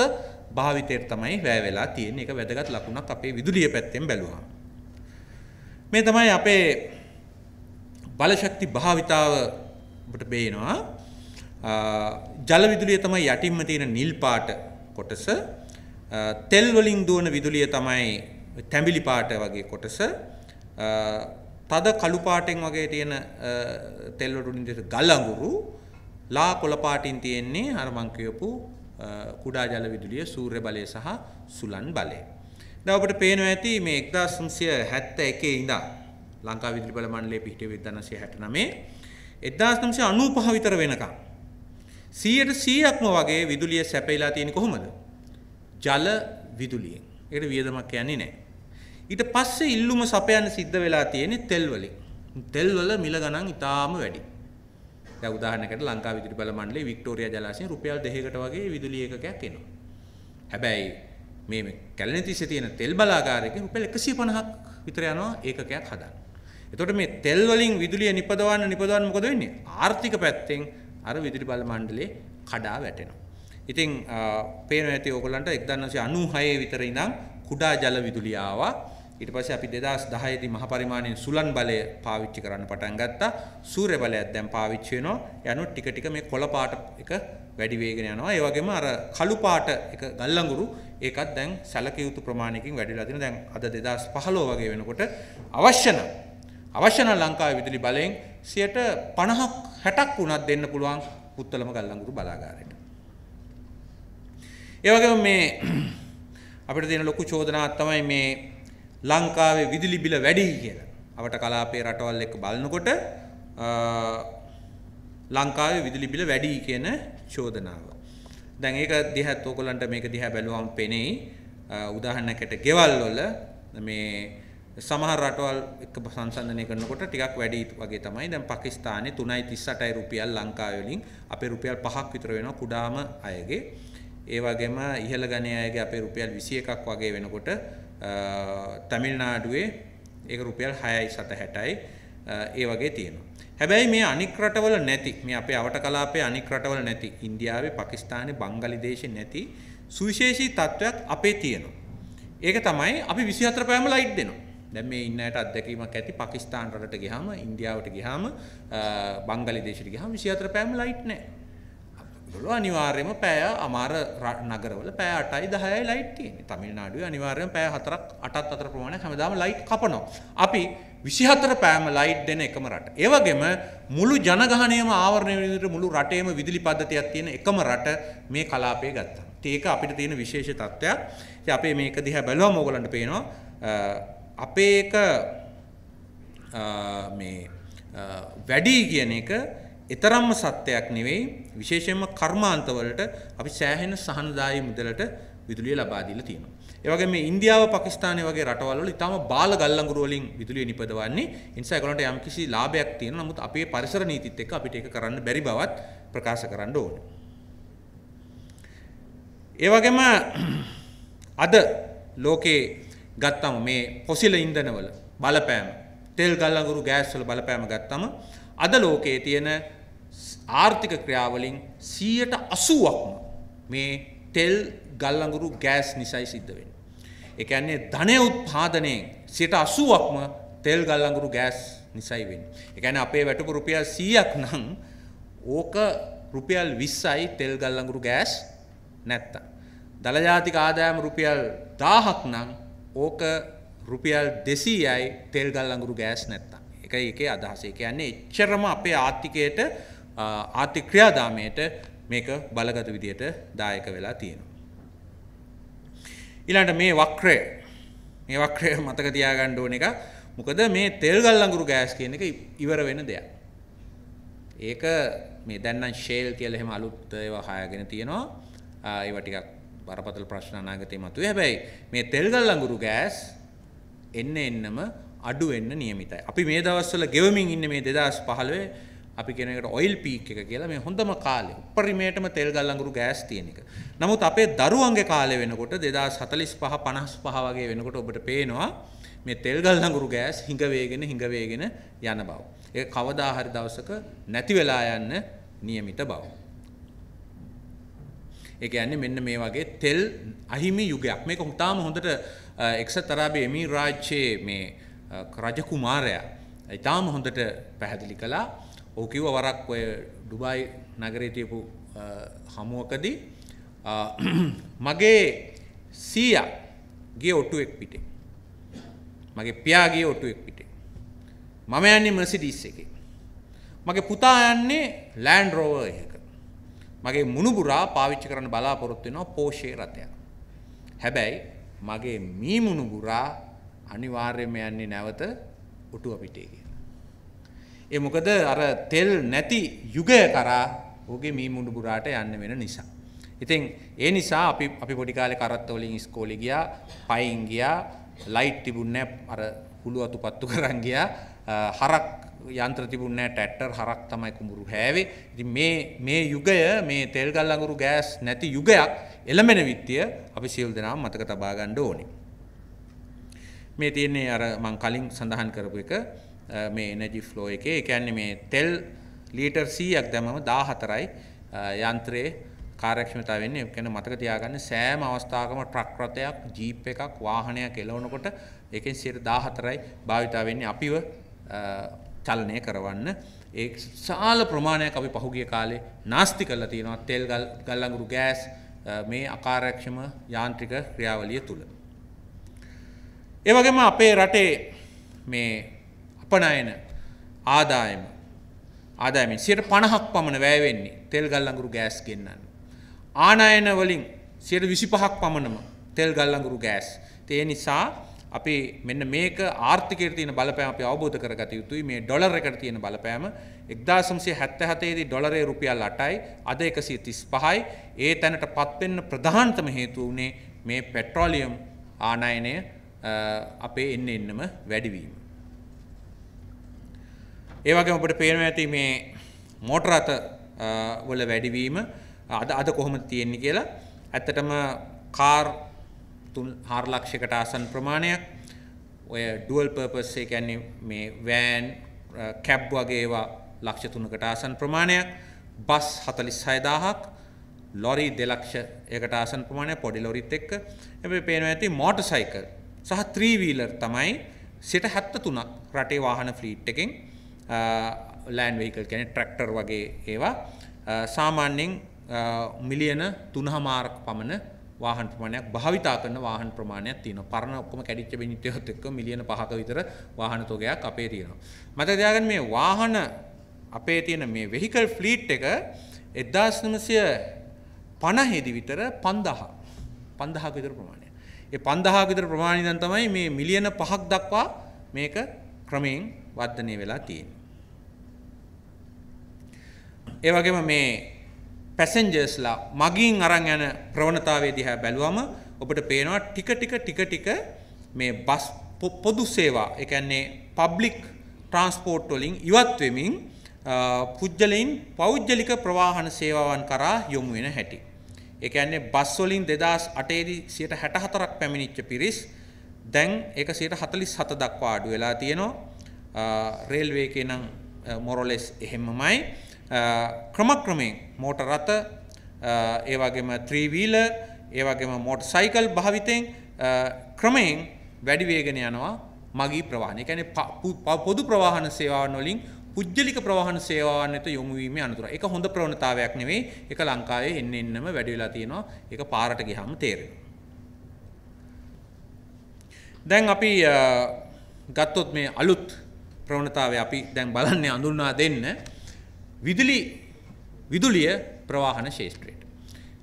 භාවිතයට තමයි වැය වෙලා තියෙන්නේ ඒක වැදගත් ලකුණක් අපේ විදුලිය පැත්තෙන් බැලුවහම මේ තමයි අපේ බලශක්ති භාවිතාව ඔබට බේනවා ජල විදුලිය තමයි යටින්ම තියෙන නිල් පාට කොටස තෙල් වලින් දුවන විදුලිය තමයි තැඹිලි පාට වගේ කොටස තද කළු පාටෙන් වගේ තියෙන තෙල් වලුණින් දෙට ගල් අඟුරු ලා කොළ පාටින් තියෙන්නේ අර මං කියපු කුඩා ජල විදුලිය සූර්ය බලය සහ සුලන් බලය. දැන් අපිට පේනවා ඇති මේ 1971 ඉඳන් ලංකා විදුලි බල මණ්ඩලයේ පිහිටිය 1969 1995 විතර වෙනකම් 100%ක්ම වගේ විදුලිය සැපයලා තියෙන්නේ කොහොමද? ජල විදුලියෙන්. ඒකට වියදමක් යන්නේ නැහැ. ඊට පස්සේ ඉල්ලුම සපයන්න සිද්ධ වෙලා තියෙන්නේ තෙල් වලින්. තෙල් වල මිල ගණන් ඉතාම වැඩි. දැන් උදාහරණයකට ලංකා විදුලි බල මණ්ඩලයේ වික්ටෝරියා ජලාශයෙන් රුපියල් 2කට වගේ විදුලි ඒකකයක් එනවා. හැබැයි මේ කැලණිතිස්සේ තියෙන තෙල් බලාගාරයේ රුපියල් 150ක් විතර යනවා ඒකකයක් හදන්න. එතකොට මේ තෙල් වලින් විදුලිය නිපදවන්න නිපදවන්න මොකද වෙන්නේ? ආර්ථික පැත්තෙන් අර විදුලි බල මණ්ඩලේ කඩා වැටෙනවා. ඉතින් පේන ඇති ඕගොල්ලන්ට 1996 විතර ඉඳන් කුඩා ජල විදුලිය ආවා. ඊට පස්සේ අපි 2010 දී මහ පරිමාණයෙන් සුලන් බලය පාවිච්චි කරන්න පටන් ගත්තා. සූර්ය බලයත් දැන් පාවිච්චි වෙනවා. යනු ටික ටික මේ කොළ පාට එක වැඩි වේගෙන යනවා. ඒ වගේම අර කළු පාට එක ගල්ලඟුරු ඒකත් දැන් සැලකිය යුතු ප්‍රමාණයකින් වැඩිලා තිනවා. දැන් අද 2015 වගේ වෙනකොට අවශ්‍ය නම් අවශ්‍ය නම් ලංකාවේ විදුලි බලයෙන් 50ක් 60ක් වුණත් දෙන්න පුළුවන් පුත්තලම ගල්ලඟුරු බලාගාරයට. ඒ වගේම මේ අපිට තියෙන ලොකු චෝදනාවක් තමයි මේ ලංකාවේ විදුලි බිල වැඩි කියලා. අපට කලාපයේ රටවල් එක්ක බලනකොට ලංකාවේ විදුලි බිල වැඩි කියන චෝදනාව. දැන් ඒක දිහත් ඕගොල්ලන්ට මේක දිහා බැලුවම පෙනෙයි. උදාහරණයකට ගෙවල් වල මේ සමහර රටවල් එක්ක සංසන්දනය කරනකොට ටිකක් වැඩි වගේ තමයි. දැන් පාකිස්තානයේ 3.38යි රුපියල් ලංකාවේ වලින් අපේ රුපියල් 5ක් විතර වෙනවා කුඩාම අයගේ. ඒ වගේම ඉහළ ගණයේ අයගේ අපේ රුපියල් 21ක් වගේ වෙනකොට තමිල්නාඩුවේ ඒක රුපියල් 6.760යි ඒ වගේ තියෙනවා. හැබැයි මේ අනික් රටවල නැති මේ අපේ අවට කලාපයේ අනික් රටවල නැති ඉන්දියාවේ පාකිස්තානයේ බංගලිදේශේ නැති සුවිශේෂී තත්වයක් අපේ තියෙනවා. ඒක තමයි අපි 24 පැයම ලයිට් දෙනවා. දැන් මේ ඉන්න අයට අත්දැකීමක් ඇති පාකිස්තාන රටට ගියාම ඉන්දියාවට ගියාම බංගලිදේශයට ගියාම 24 පැයම ලයිට් නැහැ. ඒගොල්ලෝ අනිවාර්යයෙන්ම පැය අමාර නගරවල පැය 8යි 10යි ලයිට් තියෙන්නේ. තමිල්නාඩුවේ අනිවාර්යයෙන්ම පැය 4ක් 8ත් අතර ප්‍රමාණයක් හැමදාම ලයිට් කපනවා. අපි 24 පෑම ලයිට් දෙන එකම රට. ඒ වගේම මුළු ජනගහණයම ආවරණය වෙන විදිහට මුළු රටේම විදුලි පද්ධතියක් තියෙන එකම රට මේ කලාපය ගත්තා. ඒක අපිට තියෙන විශේෂ තත්ත්වයක්. ඉතින් අපේ මේක දිහා බැලුවම ඕගලන්ට පේනවා අපේ එක මේ වැඩි කියන එක එතරම්ම සත්‍යයක් නෙවෙයි විශේෂයෙන්ම කර්මාන්තවලට අපි සෑහෙන සහනදායී මුදලට විදුලිය ලබා දීලා තියෙනවා. ඒ වගේම ඉන්දියාව පාකිස්තානය වගේ රටවල් වල ඊටාම බාල ගල්ලඟුරු වලින් විදුලිය නිපදවන්නේ. ඒ නිසා ඒගොල්ලන්ට යම්කිසි ලාභයක් තියෙනවා. නමුත් අපේ පරිසර නීතිත් එක්ක අපිට ඒක කරන්න බැරි බවත් ප්‍රකාශ කරන්න ඕනේ. ඒ වගේම අද ලෝකේ ගත්තම මේ පොසිල ඉන්ධනවල බලපෑම තෙල් ගල්ලඟුරු ගෑස් වල බලපෑම ගත්තම අද ලෝකයේ තියෙන ආර්ථික ක්‍රියාවලින් සීයට අසුවක්ම මේ තෙල් ගල්ලඟුරු ගෑස් නිසයි සිද්ධ වෙන. එකන්නේ ධනය උත්පාදනයෙන් සිට අසුවක්ම තෙල් ගල්ලඟුරු ගෑස් නිසයි වෙන්. එකන අපේ වැටපු රුපියල් සීයක් නං ඕක රුපියල් විස්සයි තෙල් ගල්ලඟුරු ගෑස් නැත්ත. දළජාතික ආදායම රුපියල් දාහක් නං ඕක රුපියල් දෙසීයයි තෙල් ගල්ලඟුරු ගෑස් නැත්ත. එක එක අදහසේ කියන්නේ එච්චරම අපේ ආර්ථිකයට ආර්ථික ක්‍රියාදාමයට මේක බලගත විදියට දායක වෙලා තියෙනවා. ඊළඟට මේ වක්‍රය මේ වක්‍රය මතක තියාගන්න ඕන එක මොකද මේ තෙල් ගල් අඟුරු ගෑස් කියන එක ඉවර වෙන දෙයක්. ඒක මේ දැන් නම් ෂේල් කියලා එහෙම අලුත් ඒවා හයගෙන තියෙනවා. ඒවා ටිකක් බරපතල ප්‍රශ්න අනාගතේ මතුවේ. හැබැයි මේ තෙල් ගල් අඟුරු ගෑස් එන්න එන්නම අඩු වෙන්න නියමිතයි. අපි මේ දවස්වල ගෙවමින් ඉන්නේ මේ 2015 අපි කෙනෙකට ඔයිල් පීක් එක කියලා මේ හොඳම කාලේ උපරිමයටම තෙල් ගල් අඟුරු ගෑස් තියෙන එක. නමුත් අපේ දරුවන්ගේ කාලේ වෙනකොට 2045 55 වගේ වෙනකොට ඔබට පේනවා මේ තෙල් ගල් අඟුරු ගෑස් හිඟ වේගෙන හිඟ වේගෙන යන බව. ඒක කවදා හරි දවසක නැති වෙලා යන්න નિયમિત බව. ඒ කියන්නේ මෙන්න මේ වගේ තෙල් අහිමි යුගයක්. මේක හුතාම හොඳට එක්සත් අරාබි එමීරාජ්‍යයේ මේ රජ කුමාරයා ඊටාම හොඳට පැහැදිලි කළා. ඕකිව වරක් ඔය ඩුබයි නගරේටයපු හමුවකදී මගේ සීය ගේ ඔටුවෙක් පිටේ මගේ පියාගේ ඔටුවෙක් පිටේ මම යන්නේ මසිඩිස් එකේ මගේ පුතා යන්නේ ලෑන්ඩ් රෝවර් එකක මගේ මුණුබුරා පාවිච්චි කරන්න බලාපොරොත්තු වෙනවා පෝෂේ රථයක් හැබැයි මගේ මී මුණුබුරා අනිවාර්යයෙන්ම යන්නේ නැවත ඔටුව පිටේ ඒ මොකද අර තෙල් නැති යුගය කරා ඔහුගේ මී මුඩු පුරාට යන්න වෙන නිසා. ඉතින් ඒ නිසා අපි අපි පොඩි කාලේ කරත්තවලින් ඉස්කෝලේ ගියා, පයින් ගියා, ලයිට් තිබුණේ අර හුළු අතුපත්තු කරන් ගියා. හරක් යන්ත්‍ර තිබුණේ ටැක්ටර් හරක් තමයි කුඹුරු හැවේ. ඉතින් මේ මේ යුගය මේ තෙල් ගල් අඟුරු ගෑස් නැති යුගයක් එළමෙන විත්‍ය අපි සියලු දෙනාම මතක තබා ගන්න ඕනේ. මේ තියෙන්නේ අර මං කලින් සඳහන් කරපු එක මේ එනජි ෆ්ලෝ එක එකන්නේ මේ තෙල් ලීටර් සීයක් දැමම දා හතරයි යන්ත්‍රයේ කාරක්ෂමතා වෙන්න එකන මතක තියාගන්න සෑම අවස්ථාවකම ට්‍රක් රථයක් ජීප් එකක් වාහනයක් එලවනකොට එකෙන් සියට දාහතරයි භාවිතා වෙන්නේ අපිව චලනය කරවන්න ඒ සාල ප්‍රමාණයක් අපි පහුගිය කාලේ නාස්ති කරලා තියෙනවා තෙල් ගල්ලඟුරු ගෑස් මේ අකාරක්ෂම යාන්ත්‍රික ක්‍රියාවලිය තුළ. ඒ වගේම අපේ රටේ මේ උප්පනයන ආදායම ආදායමින් සියට පණහක් පමණ වැෑවෙන්නේ තෙල් ගල්ලඟුරු ගෑස් ගෙන්න්න. ආනායන වලින් සියට විසි පහක් පමණම තෙල් ගල්ලඟුරු ගෑස්. තිය නිසා අපි මෙන්න මේක ආර්ථිකය තියන බලපෑම අපි අවබෝධ කරගත යුතුයි මේ ඩොලර් එකට තියෙන බලපෑම එක්දාසම්සේ හැත්ත හතේදී ඩොලරේ රුපියල් අටයි අද එකසිය තිස් පහයි ඒ තැනට පත්වෙන්න ප්‍රධාන්තම හේතු වුණේ මේ පෙට්‍රෝලියම් ආනයනය අපේ එන්න එන්නම වැඩිවීම. ඒවගේ ඔබට පේනවා ඇති මේ මෝටර අත වල වැඩිවීම අද අද කොහොමද තියෙන්නේ කියලා. ඇත්තටම කාර් 4 ලක්ෂයකට ආසන්න ප්‍රමාණයක් ඔය ඩුවල් පර්පස් ඒ කියන්නේ මේ වෑන් කැබ් වගේ ඒවා ලක්ෂ 3කට ආසන්න ප්‍රමාණයක් බස් 46000ක් ලොරි 2 ලක්ෂයකට ආසන්න ප්‍රමාණයක් පොඩි ලොරිත් එක්ක හැබැයි පේනවා ඇති මෝටර් සයිකල් සහ 3 වීලර් තමයි 73ක් රටේ වාහන ෆ්ලීට් එකෙන් ලෑන් වෙහිකල් කෙන ට්‍රක්ටර් වගේ ඒවා සාමාන්‍යෙන් මිලියන තුනහමාරක් පමණ වාහන් ප්‍රමාණයක් භාවිතා කරන වාහන් ප්‍රමාණයක් තියෙනවා. පරණ ඔක්කොම කැඩිච්ච බිනිටියොත් එක්ක මිලියන 5ක විතර වාහන තොගයක් අපේ තියෙනවා. මතක තියාගන්න මේ වාහන අපේ තියෙන මේ vehicle fleet එක 1950 දී විතර 5000 5000ක විතර ප්‍රමාණයක්. ඒ 5000ක විතර ප්‍රමාණය නම් තමයි මේ මිලියන 5ක් දක්වා මේක ක්‍රමයෙන් වර්ධනය වෙලා තියෙන්නේ. ඒ වගේම මේ පැසෙන්ජර්ස්ලා මගින් අරන් යන ප්‍රවණතාවය දිහා බැලුවම ඔබට පේනවා ටික ටික ටික ටික මේ බස් පොදු සේවා ඒ කියන්නේ පබ්ලික් ට්‍රාන්ස්පෝර්ට් වලින් ඉවත් වෙමින් පුජ්‍යලයින් පෞද්ගලික ප්‍රවාහන සේවාවන් කරා යොමු වෙන හැටි. ඒ කියන්නේ බස් වලින් 2008 දී 64ක් පැමිණිච්ච පිරිස් දැන් ඒක 147 දක්වා අඩු වෙලා තියෙනවා. රේල්වේකේ නම් මොරොලෙස් එහෙමමයි ක්‍රමක්‍රමයෙන් මෝට රථ ඒවගේම ත්‍රීවීල ඒවගේම මෝට සයිකල් භාවිතයෙන් ක්‍රමයෙන් වැඩිවේගෙන යනවා මගේ ප්‍රවාණය කැන පොදු ප්‍රවාහන සේවා නොලින් පුද්ජලික ප්‍රවාහන සේවානත යොමුවීම අනතුර එක හොඳ ප්‍රවණතාවයක් නෙවේ එක ලංකාවේ එන්න එන්නම වැඩිවෙලා තියෙනවා එක පාරට ගහම තේරෙන. දැන් අපි ගත්තොත් මේ අලුත් ප්‍රවණතාව අපි දැන් බලන්නේ අඳුන්වා දෙන්න විදුලි විදුලිය ප්‍රවාහන ශේෂත්‍රයට.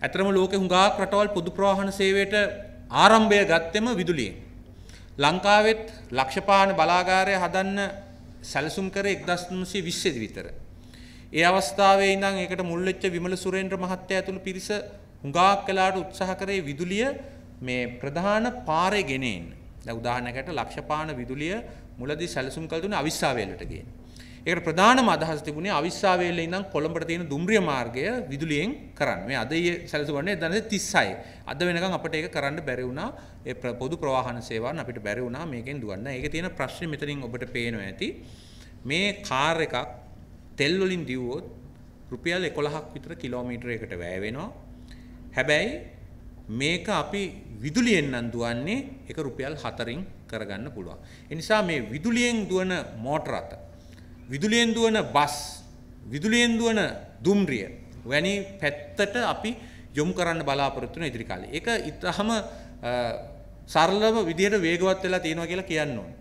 ඇතරම ලෝක හුඟා රටවල් පොදු ප්‍රවාහන සේවයට ආරම්භය ගත්තෙම විදුලියෙන්. ලංකාවෙත් ලක්ෂපාන බලාගාරය හදන්න සැලසුම් කර එක්දස්නසි විශ්සද විතර. ඒ අවස්ථාවේ ඉඳං එකට මුල්ලච්ච විමල සුරේන්ද්‍ර මහත්තය ඇතුළු පිරිස හුඟාක් කලාට උත්සාහ කරේ විදුලිය මේ ප්‍රධාන පාරය ගෙනෙන්. උදාහනකට ලක්ෂපාන විදුලිය මුලදී සැලසුම් කළ දුන්නේ අවිස්සාවේලට ගේන. ඒකට ප්‍රධානම අදහස තිබුණේ අවිස්සාවේලේ ඉඳන් කොළඹට තියෙන දුම්රිය මාර්ගය විදුලියෙන් කරන්න. මේ අද ඊයේ සැලසුම් වන්නේ 36. අද වෙනකන් අපිට ඒක කරන්න බැරි වුණා. ඒ පොදු ප්‍රවාහන සේවාවන් අපිට බැරි වුණා මේකෙන් දුවන්න. ඒකේ තියෙන ප්‍රශ්නේ මෙතනින් ඔබට පේනවා ඇති. මේ කාර් එකක් තෙල් වලින් දිවුවොත් රුපියල් 11ක් විතර කිලෝමීටරයකට වැය වෙනවා. හැබැයි මේක අපි විදුලියෙන් නම් දුවන්නේ ඒක රුපියල් 4න් කරගන්න පුළුවන්. එනිසා මේ විදුලියෙන් දුවන මෝටර අත විදුලියෙන් දුවන බස් විදුලියෙන් දුවන දුම්රිය වැනි පැත්තට අපි යොමු කරන්න බලාපොරොත්තු වෙන ඉදිරි කාලේ. ඒක ඊටහම සරලව විදිහට වේගවත් වෙලා තියෙනවා කියලා කියන්න ඕනේ.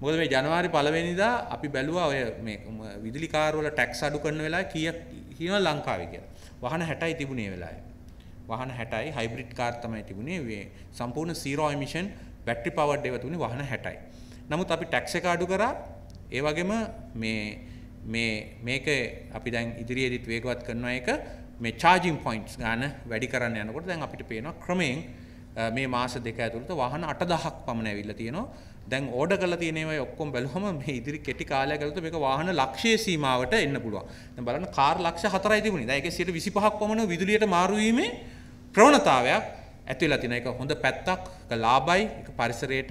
මොකද මේ ජනවාරි පළවෙනිදා අපි බැලුවා ඔය මේ විදුලි කාර් වල ටැක්ස් අඩු කරන වෙලාවේ කීයක් කියනවා ලංකාවේ කියලා. වාහන 60යි තිබුණේ ඒ වෙලාවේ. වාහන 60යි හයිබ්‍රිඩ් කාර් තමයි තිබුණේ. සම්පූර්ණ සීරෝ එමිෂන් බැට්‍රි පවඩ් ඒව තිබුණේ වාහන 60යි. නමුත් අපි ටැක්ස් එක අඩු කරා. ඒ වගේම මේ මේ මේක අපි දැන් ඉදිරියේදීත් වේගවත් කරනවා එක මේ charging points ගන්න වැඩි කරන්න යනකොට දැන් අපිට පේනවා ක්‍රමයෙන් මේ මාස දෙක ඇතුළත වාහන 8000ක් පමණ ඇවිල්ලා තියෙනවා. දැන් ඕඩ කරලා තියෙන ඒවා ඔක්කොම බැලුවම මේ ඉදිරි කෙටි කාලයක් ඇතුළත මේක වාහන ලක්ෂ්‍ය සීමාවට එන්න පුළුවන්. දැන් බලන්න කාර් ලක්ෂ 4යි තිබුණේ. දැන් ඒකේ 25ක් පමණ විදුලියට මාරු වීමේ ප්‍රවණතාවයක් ඇතුවෙලා තියෙන එක හොඳ පැත්තක් එක ලාභයි එක පරිසරයට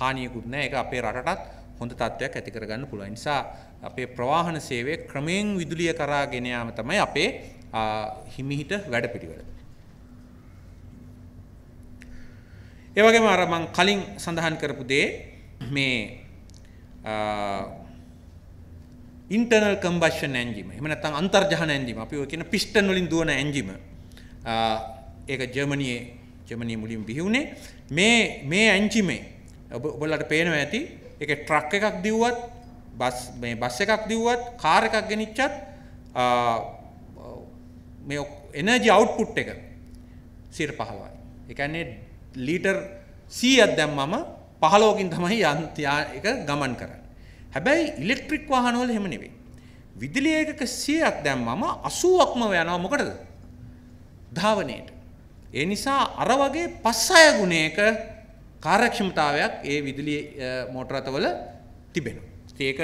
හානියකුත් නැහැ ඒක අපේ රටටත් හොඳ තත්ත්වයක් ඇති කරගන්න පුළුවන් නිසා අපේ ප්‍රවාහන සේවය ක්‍රමයෙන් විදුලිය කරා ගෙන යාම තමයි අපේ හිමිහිට වැඩපිළිවෙල. ඒ වගේම අර මම කලින් සඳහන් කරපු දේ මේ ඉන්ටර්නල් කම්බෂන් එන්ජිම එහෙම නැත්නම් අන්තර්ජහන එන්ජිම අපි ඔය කියන පිස්ටන් වලින් දුවන එන්ජිම ඒක ජර්මනියේ ජමනී මුලින් බිහිවුණේ මේ මේ ඇංචිමේ ඔබ ඔබලට පේනව ඇති එක ට්‍රක් එකක් දිව්වත් බස් මේ බස් එකක් දිව්වත් කාර් එකක් ගෙනිච්චත් මේ එනර්ජි අවුට්පුට් එක 115යි. ඒ කියන්නේ ලීටර් 100ක් දැම්මම 15කින් තමයි යන්ත්‍රය ගමන් කරන්නේ. හැබැයි ඉලෙක්ට්‍රික් වාහනවල එහෙම නෙවෙයි. විදුලි ඒකක 100ක් දැම්මම 80ක්ම යනවා මොකටද? ධාවනයේට. ඒ නිසා අර වගේ පස් අය ගුණයක කාර්යක්ෂමතාවයක් ඒ විදුලි මෝටර රථවල තිබෙනවා. ඒක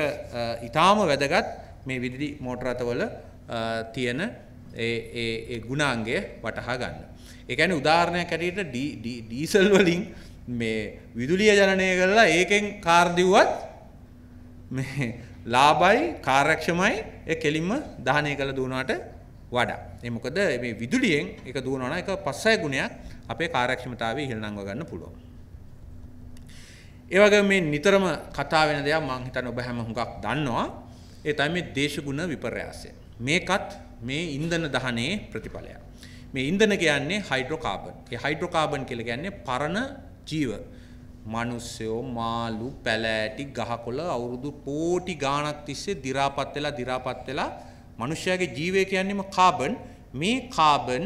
ඊටාම වැදගත් මේ විදුලි මෝටර රථවල තියෙන ඒ ඒ ඒ ගුණාංගය වටහා ගන්න. ඒ කියන්නේ උදාහරණයක් ඇරෙට ඩීසල් වලින් මේ විදුලිය ජනනය කරලා ඒකෙන් කාර් දිව්වත් මේ ලාභයි කාර්යක්ෂමයි ඒ කෙලින්ම දහනය කළ දුනාට වඩා ඒ මොකද මේ විදුලියෙන් එක දුවනවා එක පස්සය ගුණයක් අපේ කාර්යක්ෂමතාවය ඉහළ නංව ගන්න පුළුවන්. ඒ වගේ මේ නිතරම කතා වෙන දෙයක් මම හිතන්නේ ඔබ හැම හුඟක් දන්නවා. ඒ තමයි මේ දේශගුණ විපර්යාසය. මේකත් මේ ඉන්ධන දහනයේ ප්‍රතිඵලයක්. මේ ඉන්ධන කියන්නේ හයිඩ්‍රෝ කාබන්. ඒ හයිඩ්‍රෝ කාබන් කියලා කියන්නේ පරණ ජීව. මිනිස්සයෝ මාළු, පැලෑටි, ගහකොළ අවුරුදු කෝටි ගාණක් තිස්සේ දි รา පත් වෙලා දි รา පත් වෙලා මිනිස්යාගේ ජීවය කියන්නේම කාබන්. මේ කාබන්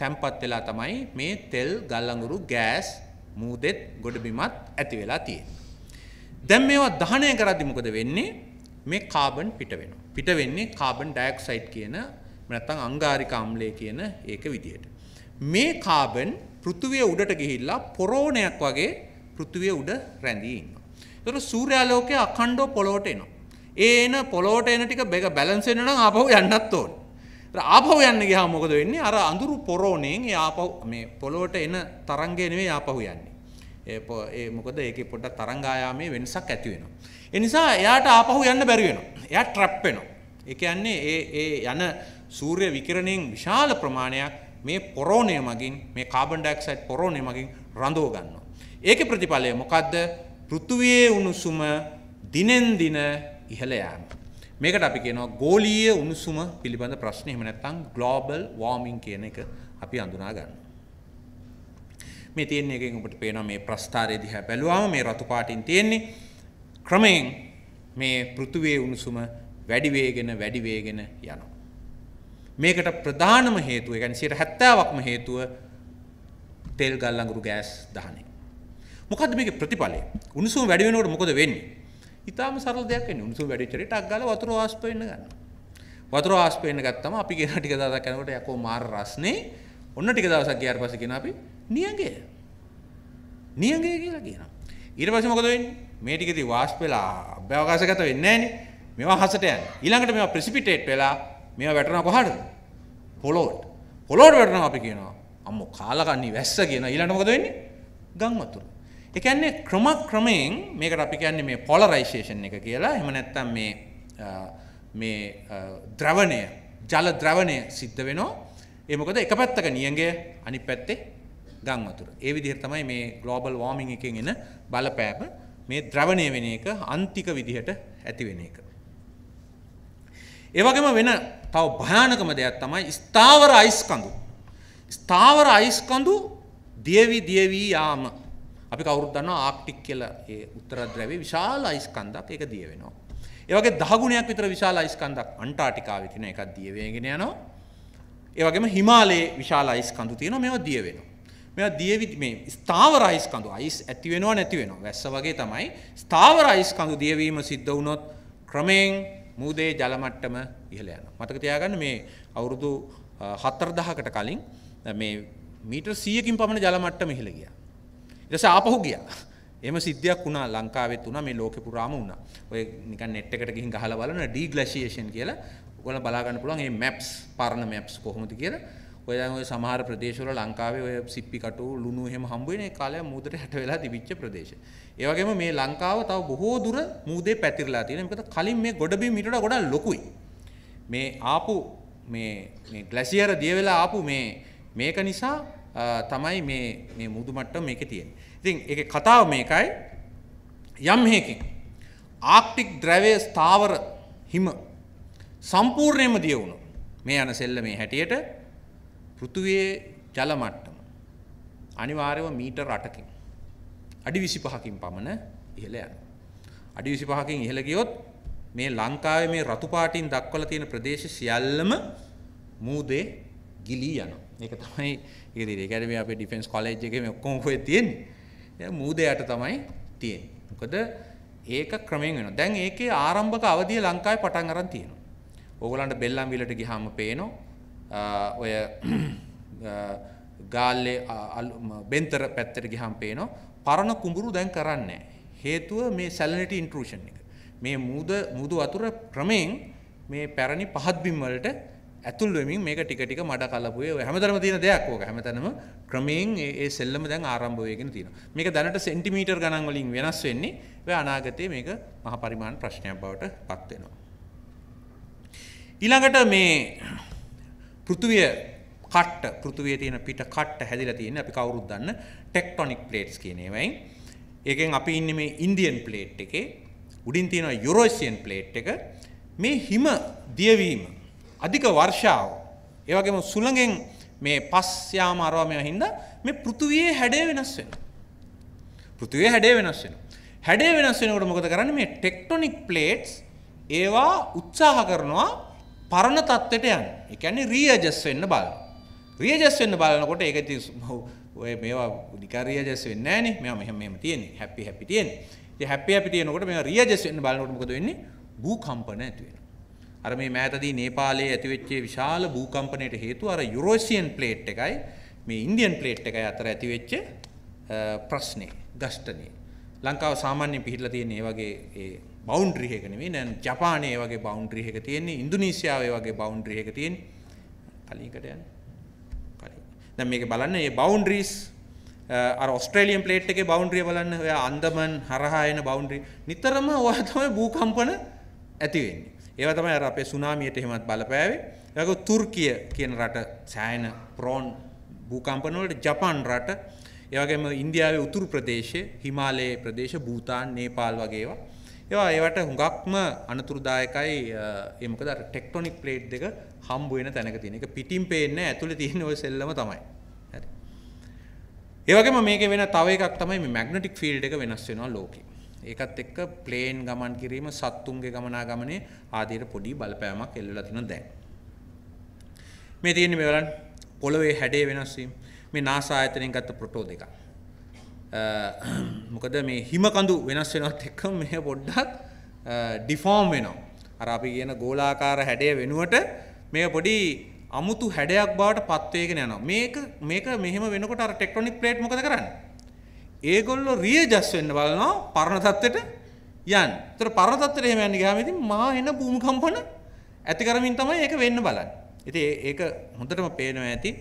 තැම්පත් වෙලා තමයි මේ තෙල් ගල්ලඟුරු ගෑස් මූදෙත් ගොඩබිමත් ඇති වෙලා තියෙන. දැන් මේවා දහනය කරද්දි මොකද වෙන්නේ? මේ කාබන් පිට වෙනවා. පිට වෙන්නේ කාබන් ඩයොක්සයිඩ් කියන නැත්නම් අංගාරික අම්ලය කියන ඒක විදියට. මේ කාබන් පෘථිවිය උඩට ගිහිල්ලා පොරෝණයක් වගේ පෘථිවිය උඩ රැඳී ඉන්නවා. ඒතර සූර්යාලෝකය අඛණ්ඩව පොළොවට එනවා. ඒ එන පොළොවට එන ටික බැලන්ස් වෙන්න නම් ආපහු යන්නත් ඕනේ. ආපහු යන්න ගියා මොකද වෙන්නේ අර අඳුරු පොරෝණයෙන් ආපහු මේ පොළොවට එන තරංගය නෙමෙයි ආපහු යන්නේ. ඒ ඒ මොකද ඒකේ පොඩ්ඩක් තරංගායාමේ වෙනසක් ඇති වෙනවා. ඒ නිසා එයාට ආපහු යන්න බැරි වෙනවා. එයා ට්‍රැප් වෙනවා. ඒ කියන්නේ ඒ ඒ යන සූර්ය විකිරණයෙන් විශාල ප්‍රමාණයක් මේ පොරෝණය මගින් මේ කාබන් ඩයොක්සයිඩ් පොරෝණය මගින් රඳව ගන්නවා. ඒකේ ප්‍රතිඵලය මොකද්ද? පෘථුවියේ උණුසුම දිනෙන් දින ඉහළ යාම. මේකට අපි කියනවා ගෝලීය උණුසුම පිළිබඳ ප්‍රශ්න එහෙම නැත්නම් global warming කියන එක අපි අඳුනා ගන්න. මේ තියෙන එකෙන් ඔබට පේනවා මේ ප්‍රස්ථාරය දිහා බැලුවාම මේ රතු පාටින් තියෙන්නේ ක්‍රමයෙන් මේ පෘථිවියේ උණුසුම වැඩි වේගෙන වැඩි වේගෙන යනවා. මේකට ප්‍රධානම හේතුව ඒ කියන්නේ 70%ක්ම හේතුව තෙල් ගල් අඟුරු ගෑස් දහනය. මොකද්ද මේකේ ප්‍රතිඵලය? උණුසුම වැඩි වෙනකොට මොකද වෙන්නේ? ඉතාම සරල දෙයක් වෙන්නේ. උණුසුම් වැඩිච්ච රේට අක් ගාලා වතුර වාෂ්ප වෙන්න ගන්නවා. වතුර වාෂ්ප වෙන්න ගත්තම අපි කියන ටික දවසක් යනකොට යකෝ මාර රස්නේ. ඔන්න ටික දවසක් ගියාට පස්සේ කියන අපි නියඟය. නියඟය කියලා කියනවා. ඊට පස්සේ මොකද වෙන්නේ? මේ ටිකදී වාෂ්ප වෙලා අභ්‍යවකාශගත වෙන්නේ නැහනේ. මේවා හසට යනවා. ඊළඟට මේවා ප්‍රෙසිපිටේට් වෙලා මේවා වැටෙනවා කොහටද? පොළොවට. පොළොවට වැටෙනවා අපි කියනවා. අම්මෝ කාලකන්ණි වැස්ස කියන ඊළඟට මොකද වෙන්නේ? ගම් වතුර. එකන්නේ ක්‍රම ක්‍රමයෙන් මේකට අපි කියන්නේ මේ පොලරයිසේෂන් එක කියලා එහෙම නැත්නම් මේ මේ ද්‍රවණය ජල ද්‍රවණය සිද්ධ වෙනවා ඒ මොකද එක පැත්තක නියඟය අනිත් පැත්තේ ගම් වතුර. ඒ විදිහට තමයි මේ ග්ලෝබල් වෝමින් එකෙන් එන බලපෑම මේ ද්‍රවණය වෙන එක අන්තික විදිහට ඇති වෙන එක. ඒ වගේම වෙන තව භයානකම දෙයක් තමයි ස්ථාවර අයිස් කඳු. ස්ථාවර අයිස් කඳු දියවි දියවි යාම අපි කවුරුත් දන්නවා ආක්ටික් කියලා ඒ උත්තරද්‍රව්‍ය විශාල අයිස්කන්ධයක් ඒක දිය වෙනවා. ඒ වගේ 10 ගුණයක් විතර විශාල අයිස්කන්ධයක් අන්ටාර්ටිකාවේ තියෙන එකක් දිය වෙගෙන යනවා. ඒ වගේම හිමාලයේ විශාල අයිස්කන්ධු තියෙනවා මේවා දිය වෙනවා. මෙයා දියවි මේ ස්ථාවර අයිස්කඳු අයිස් ඇති වෙනවා නැති වෙනවා වැස්ස වගේ තමයි ස්ථාවර අයිස්කඳු දියවීම සිද්ධ වුණොත් ක්‍රමයෙන් මූදේ ජල මට්ටම ඉහළ යනවා මතක තියාගන්න මේ අවුරුදු 4000කට කලින් මේ මීටර් 100කින් පමණ ජල මට්ටම ඉහළ ගියා ඉරස ආපහු ගියා එම සිද්ධයක් වුණා ලංකාවෙත් වුණා මේ ලෝකෙ පුරාම වුණා ඔය නිකන් net එකට ගිහින් ගහලා බලන deglaciation කියලා ඔයාලා බලා ගන්න පුළුවන් මේ maps පරණ maps කොහොමද කියලා ඔය දැන් ඔය සමහර ප්‍රදේශවල ලංකාවේ ඔය සිප්පි කටු ලුණු එහෙම හම්බ වෙන ඒ කාලේ මූදට හැට වෙලා තිබිච්ච ප්‍රදේශ. ඒ වගේම මේ ලංකාව තව බොහෝ දුර මූදේ පැතිරලා තියෙනවා. මොකද කලින් මේ ගොඩබිම් ඊට වඩා ගොඩක් ලොකුයි. මේ ආපු මේ මේ ග්ලැසියර් දිය වෙලා ආපු මේ මේක නිසා තමයි මේ මේ මුහුදු මට්ටම මේකේ තියෙන්නේ. ඉතින් එක කතාව මේකයි යම් හයකින් ආක්ටික් ද්‍රවය ස්ථාවර හිම සම්පූර්ණයම දිය වුණු මේ යන සෙල්ල මේ හැටියට පෘතුවයේ ජලමට්ටම අනිවාර්යව මීටර් අටකින් අඩි විසි පහකින් පමණ ඉහළ යන. අඩි විසි පහකින් ඉහළ ගියොත් මේ ලංකාව මේ රතුපාටින් දක්වල තියෙන ප්‍රදේශ සියල්ලම මූදේ ගිලී යන. ඒක තමයි ඒ ගැඩම අප ඩිෆෙන්ස් කොලෙජ් එක මේ ඔක්කොම හොය තියෙන්නේ මූදයට තමයි තියෙන. මොකද ඒක ක්‍රමයෙන් වෙනවා. දැන් ඒකේ ආරම්භක අවධිය ලංකාවේ පටන් අරන් තියෙනවා. ඕගොල්ලන්ට බෙල්ලම් විලට ගියාම පේනවා ඔය ගාල්ලේ බෙන්තර පැත්තට ගියාම පේනවා පරණ කුඹුරු දැන් කරන්නේ හේතුව මේ සැලිනිටි ඉන්ට්‍රූෂන් එක. මේ මූද මුදු වතුර ක්‍රමයෙන් මේ පැරණි පහත් බිම් වලට ඇතුල්ුවමින් මේක ටිකටික මඩ කලපුය හැමතරම තියෙන දෙයක් ඕක හැමතැනම ක්‍රමයෙන් ඒ සෙල්ලම දැන් ආරම්භයගෙන තියෙන මේක දැනට සෙන්ටිමීටර් ගණන් වලින් වෙනස් වෙන්නේ ඔය අනාගතයේ මේක මහ පරිමාණ ප්‍රශ්නයක් බවට පත් වෙනවා. ඊළඟට මේ පෘථුවිය කට්ට පෘථුවිය තියෙන පිට කට්ට හැදිලා තියෙන අපි කවුරුත් දන්න ටෙක්ටොනික් ප්ලේට්ස් කියන ඒවායින් ඒකෙන් අපි ඉන්නේ මේ ඉන්දියන් ප්ලේට් එකේ උඩින් තියෙනවා යුරෝසියන් ප්ලේට් එක මේ හිම දියවීම අධික වර්ෂාව. ඒවගේම සුළඟෙන් මේ පස් යාම අරවාමය හින්ද මේ පෘතුවයේ හැඩේ වෙනස් වෙන. පෘතුවේ හැඩේ වෙනස් වෙන. හැඩේ වෙනස් වෙනකට මොකද කරන්න මේ ටෙක්ටොනික් ප්ලේට්ස් ඒවා උත්සාහ කරනවා පරණ තත්ත්වයට යන්න. ඒ කියන්නේ රීඇඩ්ජස්ට් වෙන්න බලන. රීඇඩ්ජස්ට් වෙන්න බලනකොට ඒක ඔය මේවා නිකන් රීඇඩ්ජස්ට් වෙන්නේ නැහනේ. මේවා මෙහෙම මෙහෙම තියෙන්නේ. හැපි හැපි තියෙන්නේ. ඉතින් හැපි හැපි තියෙනකොට මේවා රීඇඩ්ජස්ට් වෙන්න බලනකොට මොකද වෙන්නේ? භූකම්පන ඇති වෙනවා. අර මේ මෑතදී නේපාලයේ ඇතිවෙච්ච විශාල භූකම්පනයට හේතුව අර යුරෝසියන් ප්ලේට් එකයි මේ ඉන්දියන් ප්ලේට් එකයි අතර ඇතිවෙච්ච ප්‍රශ්නේ ගස්ටනේ ලංකාව සාමාන්‍යයෙන් පිහිටලා තියෙන මේ වගේ ඒ බවුන්ඩරි එක නෙවෙයි නෑ ජපානයේ වගේ බවුන්ඩරි එක තියෙන්නේ ඉන්දුනීසියාවේ වගේ බවුන්ඩරි එක තියෙන්නේ කලින්කට යන කලින් දැන් මේක බලන්න මේ බවුන්ඩරිස් අර ඔස්ට්‍රේලියන් ප්ලේට් එකේ බවුන්ඩරිය බලන්න ඔයා අන්දමන් හරහා එන බවුන්ඩරි නිතරම ඔය තමයි භූකම්පන ඇති වෙන්නේ ඒව තමයි අර අපේ සුනාමියට එහෙමත් බලපෑවේ. ඒගොල්ලෝ තුර්කිය කියන රට සෑයන ප්‍රෝන් භූකම්පන වලට ජපාන් රට ඒ වගේම ඉන්දියාවේ උතුරු ප්‍රදේශයේ හිමාලයේ ප්‍රදේශ භූතාන් නේපාල් වගේ ඒවා ඒවා ඒවට හුඟක්ම අනතුරුදායකයි ඒ මොකද අර ටෙක්ටොනික් ප්ලේට් දෙක හම්බ වෙන තැනක තියෙන එක පිටින් පේන්නේ ඇතුලේ තියෙන ওই සෙල්ලම තමයි හරි ඒ වගේම මේකේ වෙන තව එකක් තමයි මේ මැග්නටික් ෆීල්ඩ් එක වෙනස් වෙනවා ලෝකේ ඒකත් එක්ක ප්ලේන් ගමන් කිරීම සත්තුන්ගේ ගමනාගමනේ ආදියට පොඩි බලපෑමක් එල්ලලා තිනු දැන්. මේ තියෙන්නේ මේ බලන්න පොළවේ හැඩය වෙනස් වීම මේ NASA ආයතනයෙන් ගත්ත ප්‍රොටෝ දෙක. මොකද මේ හිම කඳු වෙනස් වෙනවත් එක්කම මෙහ පොඩ්ඩක් ඩිෆෝම් වෙනවා. අර අපි කියන ගෝලාකාර හැඩය වෙනුවට මේක පොඩි අමුතු හැඩයක් බවට පත්වේගෙන යනවා. මේක මේක මෙහෙම වෙනකොට අර ටෙක්ටොනික් ප්ලේට් මොකද කරන්නේ? ඒගොල්ලො රිය ජස් වෙන්න බලනවා පරණ තත්ත්වයට යන් තර පරතත්තර එහෙම යන්න ගහමති මා එන භූමිකම්පන ඇති කරමින් තමයි ඒක වෙන්න බලන්න. ඉති ඒක හොඳටම පේනව ඇති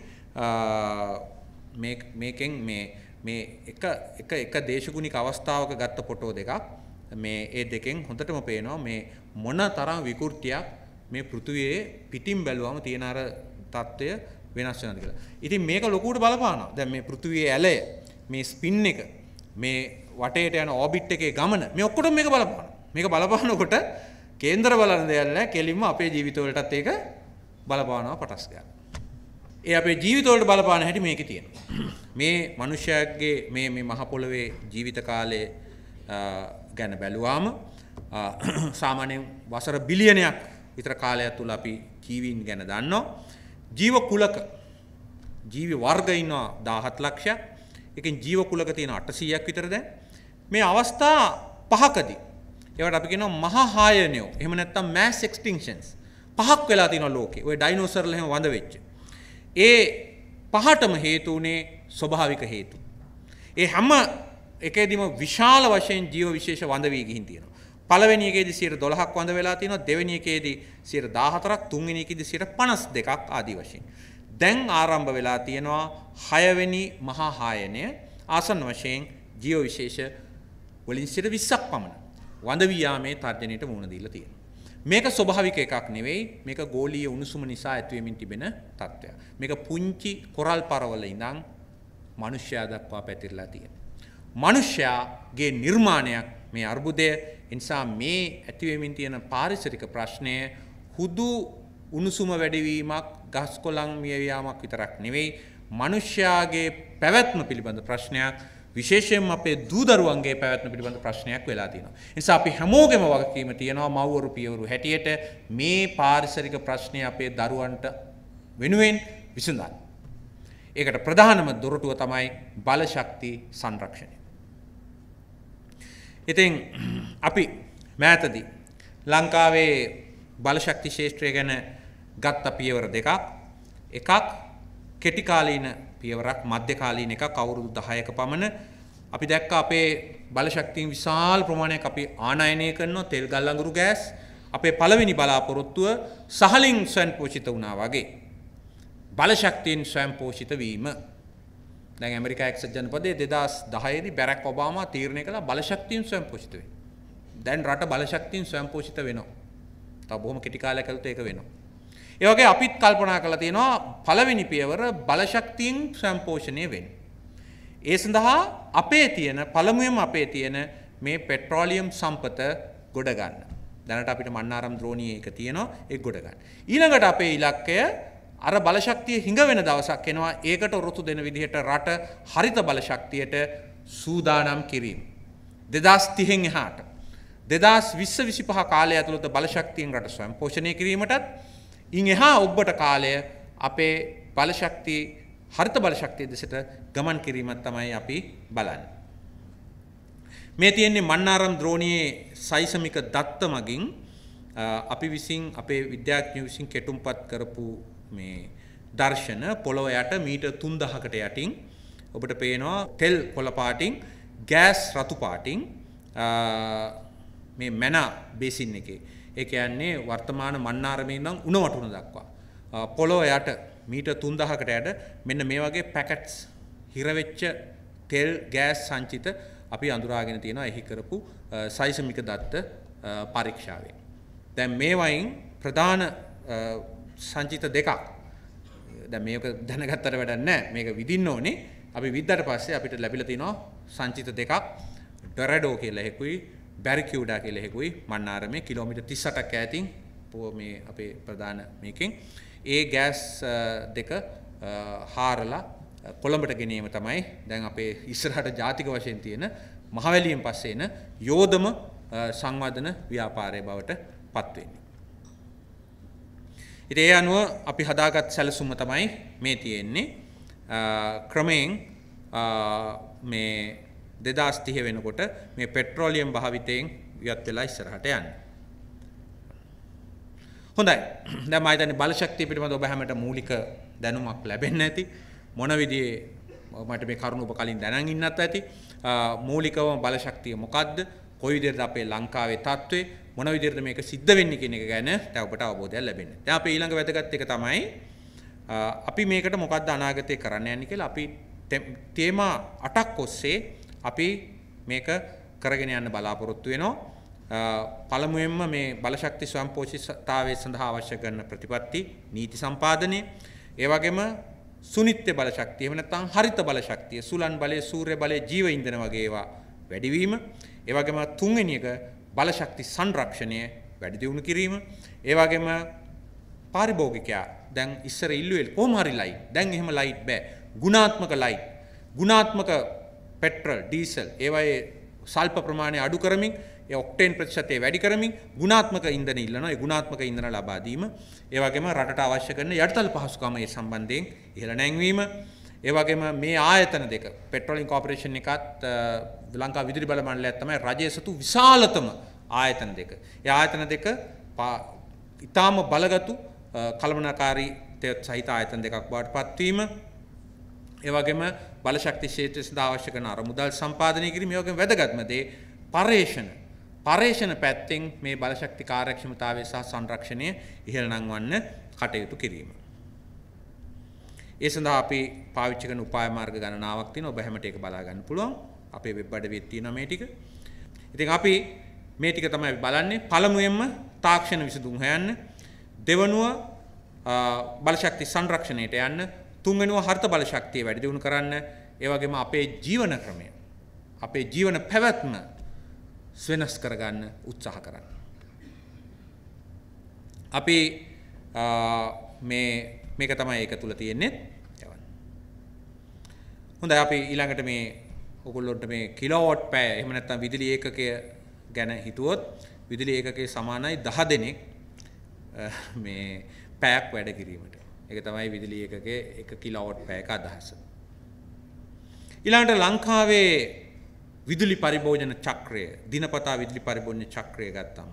මේකෙන් මේ මේ එක එක එක දේශගුණික අවස්ථාවක ගත්ත පොටෝ දෙකක් මේ ඒ දෙකෙන් හොඳටම පේනවා මේ මොන තරම් විකෘතියක් මේ පෘතුවයේ පිටිම් බැලුවම තියෙන අර තත්ත්වය වෙනස් වෙනද කියලා. ඉතින් මේක ලොකුවට බලපානවා. දැන් මේ පෘතුවයේ ඇලය මේ ස්පින් එක මේ වටේට යන ඕබිට් එකේ ගමන මේ ඔක්කොටම මේක බලපාන. මේක බලපානකොට කේන්දර බලන දෙයක් නෑ. කෙලින්ම අපේ ජීවිතවලටත් ඒක බලපානවා පටස් ගන්න. ඒ අපේ ජීවිතවලට බලපාන හැටි මේකේ තියෙනවා. මේ මිනිස්යාගේ මේ මේ මහ පොළවේ ජීවිත කාලය ගැන බැලුවාම සාමාන්‍යයෙන් වසර බිලියනයක් විතර කාලයක් තුල අපි ජීවීන් ගැන දන්නවා. ජීව කුලක ජීවි වර්ග ඉන්නවා 17 ලක්ෂයක්. එකින් ජීවකුලක තියෙන 800ක් විතර දැන් මේ අවස්ථා පහකදී ඒවට අපි කියනවා මහා හායනයෝ එහෙම නැත්නම් mass extinctions පහක් වෙලා තියෙනවා ලෝකේ ওই ඩයිනෝසර්ලා එහෙම වඳ වෙච්ච ඒ පහටම හේතු උනේ ස්වභාවික හේතු ඒ හැම එකේදීම විශාල වශයෙන් ජීව විශේෂ වඳ වී ගිහින් තියෙනවා පළවෙනි එකේදී 12ක් වඳ වෙලා තියෙනවා දෙවෙනි එකේදී 14ක් තුන්වෙනි එකේදී 52ක් ආදී වශයෙන් දැන් ආරම්භ වෙලා තියෙනවා හයවෙනි මහා හායනය ආසන්න වශයෙන් ජීව විශේෂ වලින් සිට විස්සක් පමණ වඳවයාමේ තර්ජනයට මුණ දීලා තියෙන. මේක ස්වභාවික එකක් නෙවෙයි මේක ගෝලීය උණුසුම නිසා ඇත්වීමෙන් තිබෙන තත්ත්වය. මේක පුංචි කොරල් පරවල ඉඳං මනුෂ්‍යයා දක්වා පැතිරලා තියෙන. මනුෂ්‍යයාගේ නිර්මාණයක් මේ අර්බුදය එනිසා මේ ඇතිවමින් තියෙන පාරිසරික ප්‍රශ්නය හුදු උණුසුම වැඩිවීමක් ගස් කොළන් මියවයාමක් විතරක් නෙවෙයි මනුෂ්‍යයාගේ පැවැත්ම පිළිබඳ ප්‍රශ්නයක් විශේෂයෙන් අපේ දූදරුවන්ගේ පැවැත්ම පිළිබඳ ප්‍රශ්නයක් වෙලා තියෙනවා. නිසා අපි හැමෝගෙම වගකීම තියෙනවා මව්වරු පියවරු හැටියට මේ පාරිසරික ප්‍රශ්නය අපේ දරුවන්ට වෙනුවෙන් විසඳන්න. ඒකට ප්‍රධානම දොරටුව තමයි බලශක්ති සංරක්ෂණය. ඉතින් අපි මෑතදී ලංකාවේ බලශක්ති ශේෂත්‍රය ගැන ගත්ත පියවර දෙකක් එකක් කෙටිකාලීන පියවරක් මධ්‍යකාලීන එක කවුරුදු දහයක පමණ අපි දැක්ක අපේ බලශක්තින් විශාල් ප්‍රමාණයක් අපි ආනයනය කරනවා තෙල් ගල්ලඟුරු ගෑස් අපේ පළවෙනි බලාපොරොත්තුව සහලින් ස්වයන් පෝෂිත වුණා වගේ. බලශක්තියෙන් ස්වයම් පෝෂිත වීම දැන් ඇමරිකා එක්සත් ජනපදයේ දෙදස් දහයේදී බැරක් ඔබාමා තීරණය කළා බලශක්තියෙන් ස්වයම් පෝෂිත වෙන්න. දැන් රට බලශක්තියෙන් ස්වයම් පෝෂිත වෙනවා. තව බොහොම කෙටි කාලයක් ඇතුළත ඒක වෙනවා. ඒවගේ අපිත් කල්පනා කළ තියෙනවා පළවෙනි පියවර බලශක්තියෙන් සම්පෝෂණය වෙන්. ඒ සඳහා අපේ තියෙන පළමුුවම අපේ තියෙන මේ පෙට්‍රෝලියම් සම්පත ගොඩගන්න. දැනට අපිට මන්නාරම් ද්‍රෝණී එක තියෙනවා එක් ගොඩගන්න. ඊළඟට අපේ ඉලක්කය අර බලශක්තිය හිඟ වෙන දවසක් එනවා ඒකට ඔරොතු දෙන විදිහට රට හරිත බලශක්තියට සූදානම් කිරීම. දෙදස් තිහෙන් එහාට. දෙදස් විශ්ව විසිපහ කාලය ඇතුළත බලශක්තියෙන් රට ස්වයම් පෝෂණය කිරීමටත් ඉන් එහා ඔබ්බට කාලය අපේ බලශක්ති හරිත බලශක්තිය දෙසට ගමන් කිරීමත් තමයි අපි බලන්න. මේ තියෙන්නේ මන්නාරම් ද්‍රෝණයේ සයිසමික දත්ත මගින් අපි විසින් අපේ විද්‍යාඥ විසින් කෙටුම්පත් කරපු මේ දර්ශන පොළොව යට මීට තුන්දහකට යටින් ඔබට පේනවා තෙල් කොළපාටින් ගෑස් රතුපාටින් මේ මැනා බේසින් එකේ ඒ කියන්නේ වර්තමාන මන්නාරමේ ඉඳන් උණවටුන දක්වා පොළොව යට මීටර් 3000කට යට මෙන්න මේ වගේ පැකට්ස් හිරවෙච්ච තෙල් ගෑස් සංචිත අපි අඳුරාගෙන තියෙනවා එහි කරපු සයිසමික දත්ත පරීක්ෂාවෙන්. දැන් මේ වයින් ප්‍රධාන සංචිත දෙකක් දැන් මේක දැනගත්තට වැඩක් නැහැ. මේක විදින්න ඕනේ. අපි විද්දට පස්සේ අපිට ලැබිලා තිනවා සංචිත දෙකක් ඩොරඩෝ කියලා එකකුයි බැරිකිව්ඩා කියලා හෙකුයි මන්නාරමේ කිලෝමීටර් 38ක් ඈතින් මේ අපේ ප්‍රධාන මේකෙන් ඒ ගෑස් දෙක හාරලා කොළඹට ගෙනීම තමයි දැන් අපේ ඉස්සරහට ජාතික වශයෙන් තියෙන මහවැලියෙන් පස්සේ එන යෝධම සංවර්ධන ව්‍යාපාරය බවට පත්වෙන්නේ. ඉතින් ඒ අනුව අපි හදාගත් සැලසුම තමයි මේ තියෙන්නේ. ක්‍රමයෙන් මේ දෙදස් තිහ වෙනකොට මේ පෙට්‍රෝලියම් භාවිතයෙන් වියත් වෙලා ඉස්සරහට යන්න. හොඳයි දැන් මම හිතන්නේ බලශක්තිය පිළිබඳ ඔබ හැමට මූලික දැනුමක් ලැබෙන්න ඇති මොන විදිහේ මට මේ කරුණ ඔබ කලින් දැනන් ඉන්නත් ඇති මූලිකවම බලශක්තිය මොකද්ද කොයි විදිහට අපේ ලංකාවේ තත්ත්වය මොන විදිහට මේක සිද්ධ වෙන්නේ කියන එක ගැන දැන් ඔබට අවබෝධයක් ලැබෙන්න. දැන් අපේ ඊළඟ වැදගත් එක තමයි අපි මේකට මොකද්ද අනාගතේ කරන්න යන්නේ කියලා අපි තේමා 8ක් ඔස්සේ අපි මේක කරගෙන යන්න බලාපොරොත්තු වෙනවා පළමුවෙන්ම මේ බලශක්ති ස්වයංපෝෂිතතාවය සඳහා අවශ්‍ය කරන ප්‍රතිපත්ති නීති සම්පාදනය ඒ වගේම සුනිත්‍ය බලශක්තිය එහෙම නැත්නම් හරිත බලශක්තිය සුලන් බලය සූර්ය බලය ජීව ඉන්ධන වගේ ඒවා වැඩිවීම ඒ වගේම තුන්වෙනි එක බලශක්ති සංරක්ෂණය වැඩි දියුණු කිරීම ඒ වගේම පාරිභෝගිකයා දැන් ඉස්සර ඉල්ලුවේ කොහොම හරි ලයිට් දැන් එහෙම ලයිට් බෑ ගුණාත්මක ලයිට් ගුණාත්මක පෙට්‍රල් ඩීසල් ඒවයේ සල්ප ප්‍රමාණය අඩු කරමින් ඔක්ටේන් ප්‍රතිශතය වැඩි කරමින් ගුණාත්මක ඉන්දන ඉල්ලනවා ගුණාත්මක ඉඳන ලබාදීම ඒවගේම රට අවශ්‍ය කරන යටතල් පහසුකමය සම්බන්ධයෙන් ඉහළ නැංවීම ඒවගේම මේ ආයතන දෙක පෙට්‍රෝලින් කෝපරේෂන් එකත් ලංකා විදිරි බල මණ්ඩලය තමයි රජය සතු විශාලතම ආයතන දෙක. ඒ ආයතන දෙක ඊටාම බලගත්තු කළමනාකාරී සහිත ආයතන දෙකක් බවට පත්වීම ඒවගේම බලශක්ති ශේත්‍රය සඳහා අවශ්‍ය කරන අරමුදල් සම්පාදනය කිරීම යෝග වැදගත්ම දේ පර්යේෂණ පර්යේෂණ පැත්තෙන් මේ බලශක්ති කාර්යක්ෂමතාවය සහ සංරක්ෂණය ඉහළ නංවන්න කටයුතු කිරීම. ඒ සඳහා අපි පාවිච්චි කරන උපාය මාර්ග ගණනාවක් තියෙනවා ඔබ හැමතේක බලා ගන්න පුළුවන් අපේ වෙබ් අඩවියේ තියෙනවා මේ ටික. ඉතින් අපි මේ ටික තමයි අපි බලන්නේ පළමුවෙන්ම තාක්ෂණ විසඳුම් හොයන්න දෙවනුව බලශක්ති සංරක්ෂණයට යන්න තුන්වෙනුව හර්ත බල ශක්තිය වැඩි දියුණු කරන්න ඒ වගේම අපේ ජීවන ක්‍රමය අපේ ජීවන පැවැත්ම වෙනස් කරගන්න උත්සාහ කරන්න. අපි මේ මේක තමයි ඒක තුල තියෙන්නේ. හොඳයි අපි ඊළඟට මේ ඔගොල්ලොන්ට මේ කිලෝවොට් පැය එහෙම නැත්නම් විදුලි ඒකකය ගැන හිතුවොත් විදුලි ඒකකයේ සමානයි 10 දෙනෙක් මේ පැයක් වැඩ කිරීමට. ඒක තමයි විදුලි එකකේ 1 කිලෝවොට් පැයක අදහස. ඊළඟට ලංකාවේ විදුලි පරිභෝජන චක්‍රය දිනපතා විදුලි පරිභෝජන චක්‍රය ගත්තම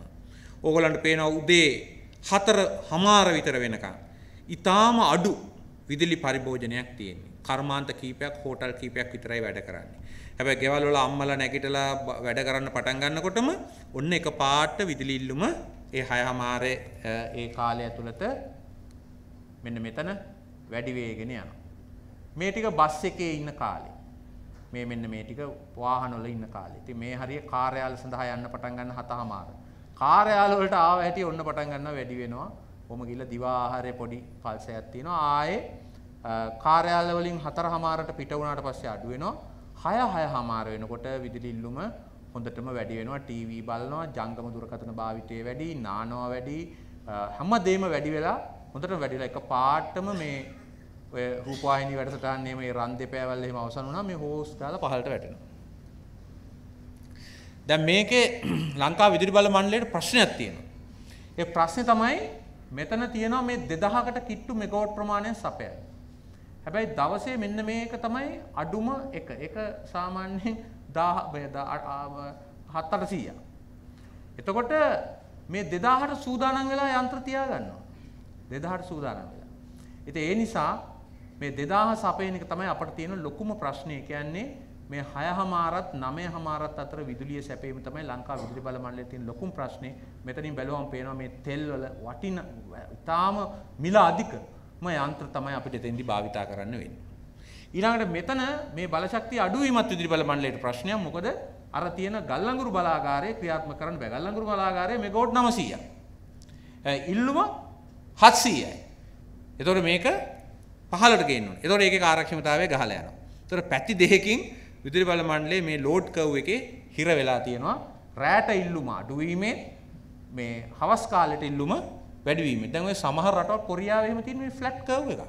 ඕගොල්ලන්ට පේනවා උදේ 4:00 විතර වෙනකන් ඊටාම අඩු විදුලි පරිභෝජනයක් තියෙනවා. කර්මාන්ත කීපයක් හෝටල් කීපයක් විතරයි වැඩ කරන්නේ. හැබැයි ගෙවල් වල අම්මලා නැගිටලා වැඩ කරන්න පටන් ගන්නකොටම ඔන්න එකපාරට විදුලි ඉල්ලුම ඒ 6:00 ඒ කාලය ඇතුළත මෙන්න මෙතන වැඩි වේගෙන යනවා. මේ ටික බස් එකේ ඉන්න කාලේ. මේ මෙන්න මේ ටික වාහනවල ඉන්න කාලේ. ඉතින් මේ හරිය කාර්යාල සඳහා යන්න පටන් ගන්න හතමාර. කාර්යාල වලට ආව හැටි ඔන්න පටන් ගන්නවා වැඩි වෙනවා. කොහොම ගිහලා දිවා ආහාරයේ පොඩි පල්සයක් තියෙනවා. ආයේ කාර්යාල වලින් හතරමාරට පිට වුණාට පස්සේ අඩු වෙනවා. 6 6මාර වෙනකොට විදුලි ඉල්ලුම හොඳටම වැඩි වෙනවා. ටීවී බලනවා, ජංගම දුරකථන භාවිතය වැඩි, නානවා වැඩි, හැමදේම වැඩි වෙලා හොඳට වැඩිලා එක පාටම මේ ඔය රූපවාහිනී වැඩසටහන්නේ මේ රන් දෙපෑවල් එහෙම අවසන් වුණා මේ හෝස් ගාලා පහළට වැටෙනවා. දැන් මේකේ ලංකා විදුලි බල මණ්ඩලයට ප්‍රශ්නයක් තියෙනවා. ඒ ප්‍රශ්නේ තමයි මෙතන තියෙනවා මේ 2000කට කිට්ටු මෙගාවට් ප්‍රමාණය සපයන. හැබැයි දවසේ මෙන්න මේක තමයි අඩුම එක. ඒක සාමාන්‍යයෙන් 1000 7800ක්. එතකොට මේ 2000ට සූදානම් වෙලා යන්ත්‍ර තියාගන්නවා. 2000ට සූදානම් වෙලා. ඉතින් ඒ නිසා මේ 2000 සපයන එක තමයි අපට තියෙන ලොකුම ප්‍රශ්නේ. කියන්නේ මේ 6හමාරත් 9හමාරත් අතර විදුලිය සැපයීම තමයි ලංකා විදුලි බල මණ්ඩලයේ තියෙන ලොකුම ප්‍රශ්නේ. මෙතනින් බැලුවම පේනවා මේ තෙල් වල වටින ඊටාම මිල අධිකම යන්ත්‍ර තමයි අපිට එතෙන්දි භාවිතා කරන්න වෙන්නේ. ඊළඟට මෙතන මේ බලශක්තිය අඩු වීමත් විදුලි බල මණ්ඩලයේ ප්‍රශ්නයක්. මොකද අර තියෙන ගල්ලංගුරු බලාගාරය ක්‍රියාත්මක කරන්න බෑ. ගල්ලංගුරු බලාගාරය මෙගාවොට් 900ක්. ඉල්ලුම හත්සීයයි. එතොට මේක පහලට ගෙන්න්න එතොට ඒක ආරක්ෂමතාවය ගහල යන. තොර පැති දෙහකින් විදුරි බල මණ්ඩලේ මේ ලෝඩ් කව් එක හිර වෙලා තියෙනවා රෑට ඉල්ලුම අඩුවීමේ මේ හවස් කාලෙට ඉල්ලුම වැඩවීම දැන් ඔය සමහර රටවල් කොරියාවෙම තියෙන මේ ෆ්ලැට් කව් එක.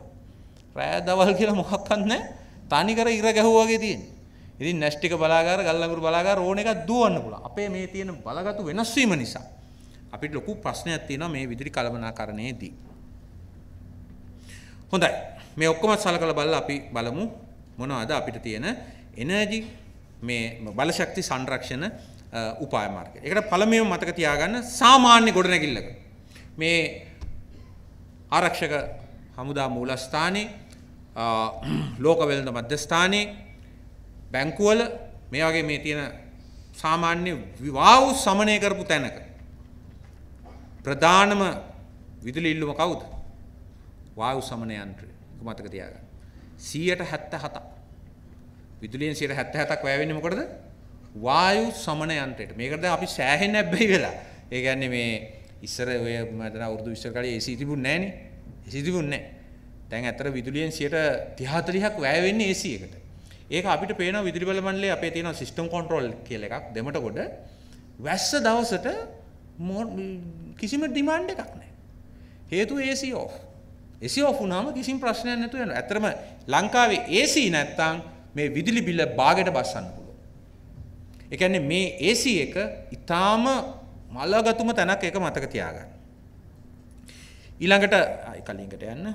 රෑ දවල් කියලා මොකක්වත් නැහැ. තනි කර ඉර ගැහුවා වගේ තියෙන. ඉතින් නැස්ටික බලාගාර ගල්ලඟුරු බලාගාර ඕන එකක් දුවන්න පුළුවන්. අපේ මේ තියෙන බලගතු වෙනස් වීම නිසා. අපිට ලොකු ප්‍රශ්නයක් තියෙනවා මේ විදුලි කළමනාකරණයේදී. හොඳයි. මේ ඔක්කොම සලකලා බලලා අපි බලමු මොනවද අපිට තියෙන එනර්ජි මේ බලශක්ති සංරක්ෂණ උපාය මාර්ග. ඒකට පළමුවෙන් මතක තියාගන්න සාමාන්‍ය ගොඩනැගිල්ලක මේ ආරක්ෂක හමුදා මූලස්ථානයේ ලෝක වෙළඳ මධ්‍යස්ථානයේ බැංකුවල මේ වගේ මේ තියෙන සාමාන්‍ය විවාහ සමනය කරපු තැනක ප්‍රධානම විදුලි ඉල්ලුම කවුද? වායු සමන යන්ත්‍රය. ඒක මතක තියාගන්න. 177ක් විදුලියෙන් 177ක් වැය වෙන්නේ මොකටද? වායු සමන යන්ත්‍රයට. මේකට දැන් අපි සෑහෙන හැබැයි වෙලා. ඒ කියන්නේ මේ ඉස්සර ඔය මම හිතන අවුරුදු 20 කාලේ AC තිබුණේ නැහනේ. AC තිබුණේ නැහැ. දැන් ඇත්තට විදුලියෙන් 130 40ක් වැය වෙන්නේ AC එකට. ඒක අපිට පේනවා විදුලි බල මණ්ඩලයේ අපේ තියෙන සිස්ටම් කන්ට්‍රෝල් කියලා එකක් දෙමටකොට වැස්ස දවසට කිසිම ඩිමාන්ඩ් එකක් නැහැ. හේතුව AC off. AC off වුණාම කිසිම ප්‍රශ්නයක් නැතුව යනවා. ඇත්තටම ලංකාවේ AC නැත්තම් මේ විදුලි බිල බාගෙට බස්සන්න පුළුවන්. ඒ කියන්නේ මේ AC එක ඊටාම මලගතුම තැනක් එක මතක තියාගන්න. ඊළඟට කලින්කට යන්න.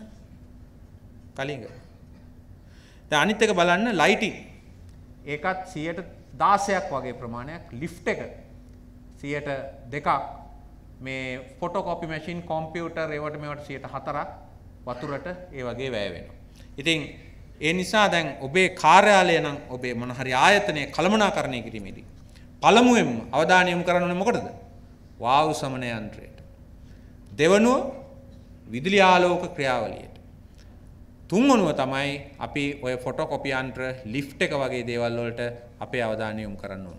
කලින්ග. දැන් අනිත් එක බලන්න ලයිටින්. ඒකත් 100ට 16ක් වගේ ප්‍රමාණයක් ලිෆ්ට් එක 100ට 2ක් මේ ෆොටෝකොපි මැෂින් කොම්පියුටර් ඒවට මේවට 104ක් වතුරට ඒ වගේ වැය වෙනවා. ඉතින් ඒ නිසා දැන් ඔබේ කාර්යාලය නම් ඔබේ මොන හරි ආයතනයේ කළමනාකරණය කිරීමේදී පළමුවෙන්ම අවධානය යොමු කරන්න ඕනේ මොකටද? වායු සමන යන්ත්‍රයට. දෙවනුව විදුලි ආලෝක ක්‍රියාවලියට. තුන්වනුව තමයි අපි ඔය ෆොටෝකොපි යන්ත්‍ර ලිෆ්ට් එක වගේ දේවල් වලට අපේ අවධානය යොමු කරන්න ඕන.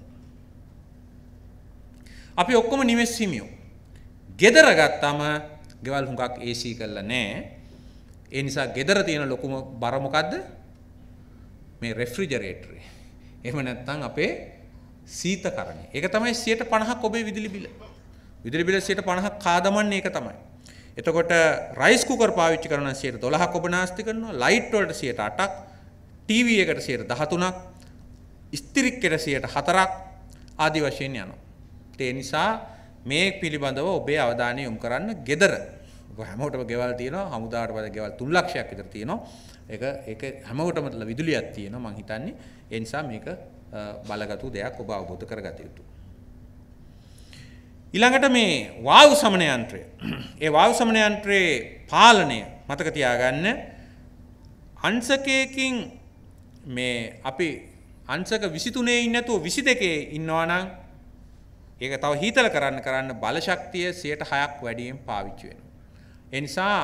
අපි ඔක්කොම නිවෙස් හිමියෝ. ගෙදර ගත්තම ගෙවල් හුඟක් ඒසී කරලා නෑ. ඒ නිසා ගෙදර තියෙන ලොකුම බර මොකද්ද? මේ රෙෆ්‍රිජරේටරේ. එහෙම නැත්නම් අපේ සීතකරණය. ඒක තමයි 150ක් ඔබේ විදුලි බිල. විදුලි බිල 150ක් කාදමන්නේ ඒක තමයි. එතකොට රයිස් කුකර් පාවිච්චි කරන 112ක් ඔබ නාස්ති කරනවා. ලයිට් වලට 108ක්, ටීවී එකට 113ක්, ස්තිරික්කෙට 104ක් ආදි වශයෙන් යනවා. ඒ නිසා මේ පිළිබඳව ඔබේ අවධානය යොමු කරන්න gedara හැමෝටම ගෙවල් තියෙනවා හමුදාට වඩා ගෙවල් 3 ලක්ෂයක් විතර තියෙනවා ඒක ඒක හැමෝටම විදුලියක් තියෙනවා මං හිතන්නේ ඒ නිසා මේක බලගත්තු දෙයක් ඔබ අවබෝධ කරගත යුතුයි ඊළඟට මේ වායු සමන යන්ත්‍රය ඒ වායු සමන යන්ත්‍රයේ පාලනය මතක තියාගන්න අංශකයකින් මේ අපි අංශක 23 ඉන්නේ නැතුව 22 ඉන්නවා නම් ඒක තව හීතල කරන්න කරන්න බලශක්තිය සයට හයක් වැඩියෙන් පාවිච්චුවෙන. එනිසා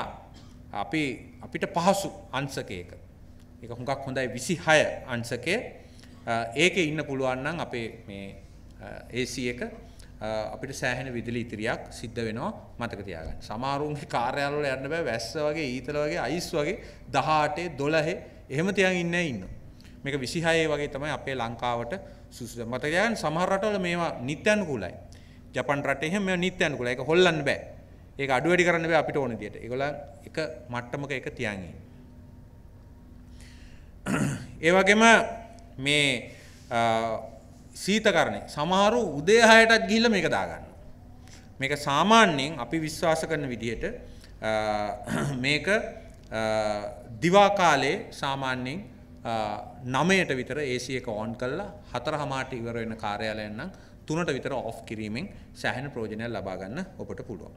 අපි අපිට පහසු අන්සකයක එක හුඟක් හොඳයි විසි හය අන්සකය ඒක ඉන්න පුළුවන්නම් අපේ මේ ඒසි එක අපිට සෑහෙන විදිලි ඉතිරියක් සිද්ධ වෙනවා මතක තියාගන්න. සමාරුන්ගේ කාර්යාලවල යන්න බෑ වැස්ස වගේ ඊතල වගේ අයිස් වගේ 18 12 එහෙම තියන් ඉන්නේ ඉන්නවා. මේක 26 වගේ තමයි අපේ ලංකාවට මතකයන් සමහර රටවල මේවා නිත්‍යනුකූලයි. ජපන් රටේ එහෙම මේවා නිත්‍යනුකූලයි. ඒක හොල්ලන්න බෑ. ඒක අඩු වැඩි කරන්න බෑ අපිට ඕන විදියට. ඒගොල්ලන් එක මට්ටමක එක තියන් ඒ වගේම මේ සීතකරණේ සමහරු උදේ 6ටත් ගිහිල්ලා මේක දාගන්නවා. මේක සාමාන්‍යයෙන් අපි විශ්වාස කරන විදිහට මේක දිවා කාලේ සාමාන්‍යයෙන් නමයට විතර ඒසි එක ඕන් කල්ලා හතර හමාට ඉවර වෙන කාර්යාලයන්නම් තුනට විතර ඔෆ් කිරීමෙන් සෑහෙන ප්‍රෝජනයක් ලබා ගන්න ඔබට පුළුවන්.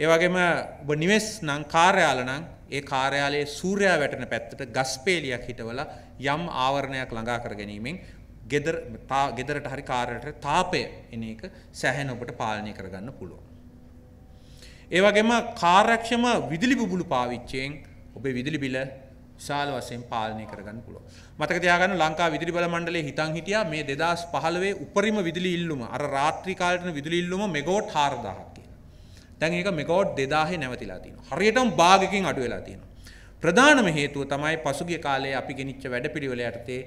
ඒ වගේම ඔබ නිවෙස් නම් කාර්යාල නම් ඒ කාර්යාලයේ සූර්යයා වැටෙන පැත්තට ගස්පේලියක් හිටවලා යම් ආවරණයක් ළඟා කර ගැනීමෙන් ගෙදර ගෙදරට හරි කාර්යයට තාපය එන එක සෑහෙන ඔබට පාලනය කරගන්න පුළුවන්. ඒ වගේම කාර්යක්ෂම විදුලි බුබුලු පාවිච්චියෙන් ඔබේ විදුලි බිල විශාල වශයෙන් පාලනය කරගන්න පුළුවන්. මතක තියාගන්න ලංකා විදුලි බල මණ්ඩලයේ හිතන් හිටියා මේ 2015 උපරිම විදුලි ඉල්ලුම අර රාත්‍රී කාලේටන විදුලි ඉල්ලුම මෙගාවට් 4000ක් කියලා. දැන් ඒක මෙගාවට් 2000 නැවතිලා තියෙනවා. හරියටම භාගකින් අඩු වෙලා තියෙනවා. ප්‍රධානම හේතුව තමයි පසුගිය කාලේ අපි ගෙනිච්ච වැඩපිළිවෙල යටතේ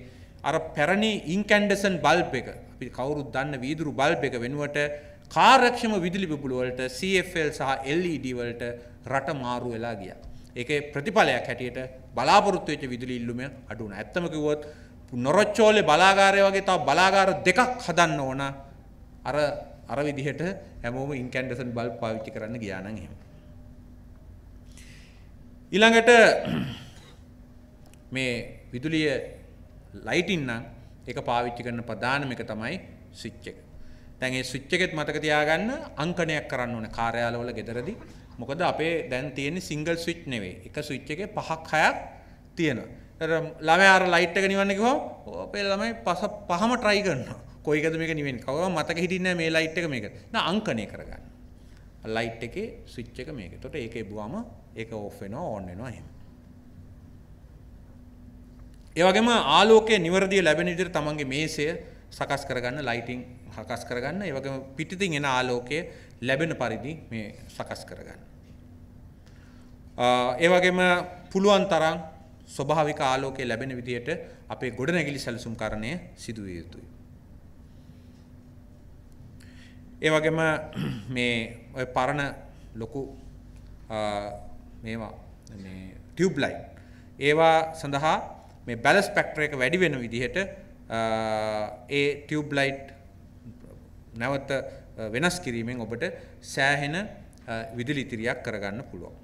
අර පැරණි ඉන්කැන්ඩසන් බල්බ් එක අපි කවුරුත් දන්න වීදුරු බල්බ් එක වෙනුවට කාර්යක්ෂම විදුලි බුබුළු වලට CFL සහ LED වලට රට මාරු වෙලා ගියා. ඒකේ ප්‍රතිඵලයක් හැටියට බලාපොරොත්තු වෙච්ච විදුලි ඉල්ලුම අඩු වුණා. ඇත්තම කිව්වොත් නොරොච්චෝලේ බලාගාරය වගේ තව බලාගාර දෙකක් හදන්න ඕන. අර අර විදිහට හැමෝම ඉන්කැන්ඩසන් බල්බ් පාවිච්චි කරන්න ගියා නම් එහෙම. ඊළඟට මේ විදුලිය ලයිටින් නම් ඒක පාවිච්චි කරන ප්‍රධානම එක තමයි ස්විච් එක. දැන් ඒ ස්විච් එකෙත් මතක තියාගන්න අංකණයක් කරන්න ඕනේ කාර්යාලවල gederදී. මොකද අපේ දැන් තියෙන සිංගල් ස්විච් නෙවේ එක ස්විච් එකේ පහක් හයක් තියෙනවා ළමයි අර ලයිට් එක නිවන්න කිව්වම අපේ ළමයි පස පහම try කරනවා කොයිකද මේක නිවෙන්නේ කවම මතක හිටින්නේ මේ ලයිට් එක මේක නෑ අංකණය කරගන්න ලයිට් එකේ ස්විච් එක මේක එතකොට ඒක එබුවාම ඒක ඕෆ් වෙනවා ඕන් වෙනවා එහෙම ඒ වගේම ආලෝකය නිවැරදිව ලැබෙන විදිහට තමන්ගේ මේසය සකස් කරගන්න ලයිටින් සකස් කරගන්න ඒ වගේම පිටිතින් එන ආලෝකය ලැබෙන පරිදි මේ සකස් කරගන්න ඒවගේම පුළුවන් තරම් ස්වභාවික ආලෝකය ලැබෙන විදියට අපේ ගොඩනැගිලි සැලසුම් කරණය සිදුවිය යුතුයි. ඒවගේම මේ ඔය පරණ ලොකු මේවා ටියබ්ලයි ඒවා සඳහා මේ බැලස් පැක්ටර එක වැඩි වෙන විදිහට ඒ ටියබ්ලයිට් නැවත වෙනස් කිරීමෙන් ඔබට සෑහෙන විදුලි ඉතිරියක් කරගන්න පුළුවන්.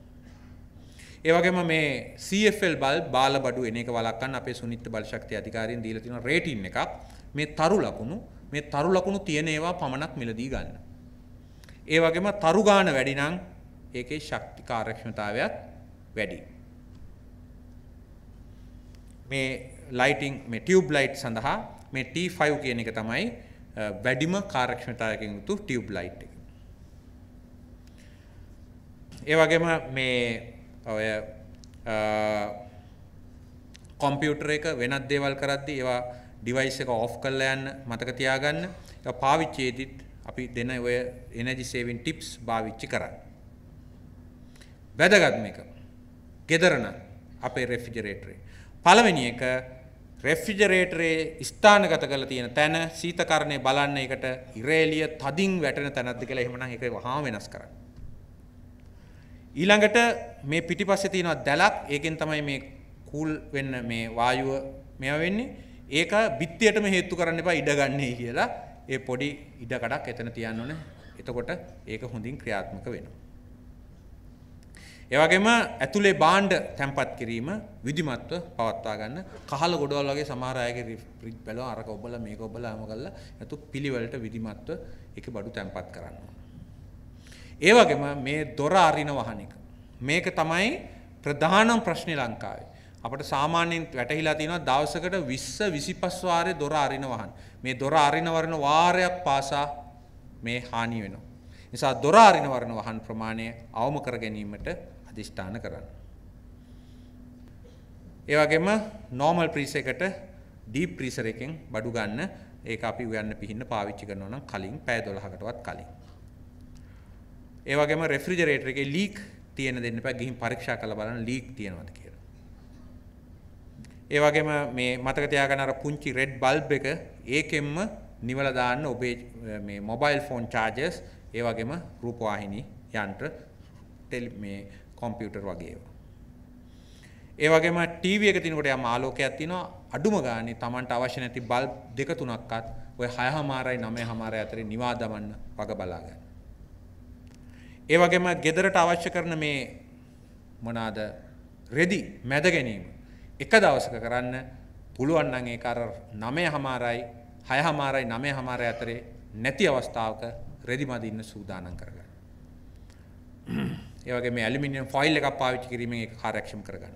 ඒවගේම මේ සFල් බල් බාල බඩු එන එක වලක්කන්න අපේ සුනිත්ත බලශක්ති අධිකාරයෙන් දීලා තියෙන රේටින් එකක් මේ තරු ලකුණු මේ තරු ලකුණු තියෙන ඒවා පමණක් මිලදී ගන්න. ඒ වගේම තරු ගාන වැඩි නම් ඒකේ ශක්ති කාර්යක්ෂමතාවයත් වැඩි. මේ ලයිටින් මේ ටියුබ් ලයිට් සඳහා මේ T5 කියන එක තමයි වැඩිම කාර්යක්ෂමතාවයකින් යුතු ටියුබ් ලයිට් එක. ඒ වගේම මේ ඔය කොම්පියුටර් එක වෙනත් දේවල් කරද්දි ඒවා ඩිවයිස් එක ඔෆ් කරලා යන්න මතක තියාගන්න. ඒක පාවිච්චියේදීත් අපි දෙන ඔය එනර්ජි සේවින් ටිප්ස් භාවිච්චි කරන්න. වැදගත් මේක. ගෙදරන අපේ රෙෆ්‍රිජරේටරේ. පළවෙනි එක රෙෆ්‍රිජරේටරේ ස්ථානගත කරලා තියෙන තැන සීතකරණය බලන්න එකට ඉරේලිය තදින් වැටෙන තැනක්ද කියලා එහෙමනම් ඒක වහාම වෙනස් කරන්න. ඊළඟට මේ පිටිපස්සේ තියෙනවා දැලක් ඒකෙන් තමයි මේ කූල් වෙන්න මේ වායුව මෙයා වෙන්නේ ඒක බිත්තියටම හේතු කරන්න එපා ඉඩ ගන්නයි කියලා ඒ පොඩි ඉඩ කඩක් එතන තියන්න ඕනේ එතකොට ඒක හොඳින් ක්‍රියාත්මක වෙනවා ඒ වගේම ඇතුලේ බාණ්ඩ තැම්පත් කිරීම විධිමත්ව පවත්වා ගන්න කහල ගොඩවල් වගේ සමහර අයගේ ෆ්‍රිජ් බැලුවා අරක ඔබලා මේක ඔබලා අම කරලා නැතු පිළිවෙලට විධිමත්ව ඒක බඩු තැම්පත් කරනවා ඒවගේම මේ දොර අරින වහන එක. මේක තමයි ප්‍රධානම් ප්‍රශ්නය ලංකාවේ. අපට සාමාන්‍යයෙන් වැටහිලා තියෙනවා දවසකට 20 25 වාරේ දොර අරින වහන. මේ දොර අරින වරන වාරයක් පාසා මේ හානි වෙනවා. නිසා දොර අරින වරන වහන් ප්‍රමාණය අවම කර ගැනීමට අධිෂ්ඨාන කරන්න. ඒ වගේම normal freezer එකට deep freezer එකෙන් බඩු ගන්න ඒක අපි උයන්න පිහින්න පාවිච්චි කරනවා නම් කලින් පැය 12කටවත් කලින් ඒවගේම රෙෆ්‍රිජරේටර එකේ ලීක් තියෙන දෙන්න එපා ගිහින් පරීක්ෂා කරලා බලන්න ලීක් තියෙනවද කියලා. ඒ වගේම මේ මතක තියාගන්න අර පුංචි රෙඩ් බල්බ් එක ඒකෙන්ම නිවලා දාන්න ඔබේ මේ මොබයිල් ෆෝන් charges ඒ වගේම රූපවාහිනී යන්ත්‍ර ටෙලි මේ කම්පියුටර් වගේ ඒවා. ඒ වගේම ටීවී එක තිනකොට යම් ආලෝකයක් තියෙනවා අඩුම ගානේ Tamanට අවශ්‍ය නැති බල්බ් දෙක තුනක්වත් ඔය 6 හමාරයි 9 හමාරයි අතරේ නිවා දමන්න වග බලා ගන්න. ඒ වගේම ගෙදරට අවශ්‍ය කරන මේ මොනාද රෙදි මැද ගැනීම එක දවසක කරන්න පුළුවන් නම් ඒක අර 9 හමාරයි 6 හමාරයි 9 හමාරයි අතරේ නැති අවස්ථාවක රෙදි මදි ඉන්න සූදානම් කරගන්න. ඒ වගේ මේ ඇලුමිනියම් ෆොයිල් එකක් පාවිච්චි කිරීමෙන් ඒක කාර්යක්ෂම කරගන්න.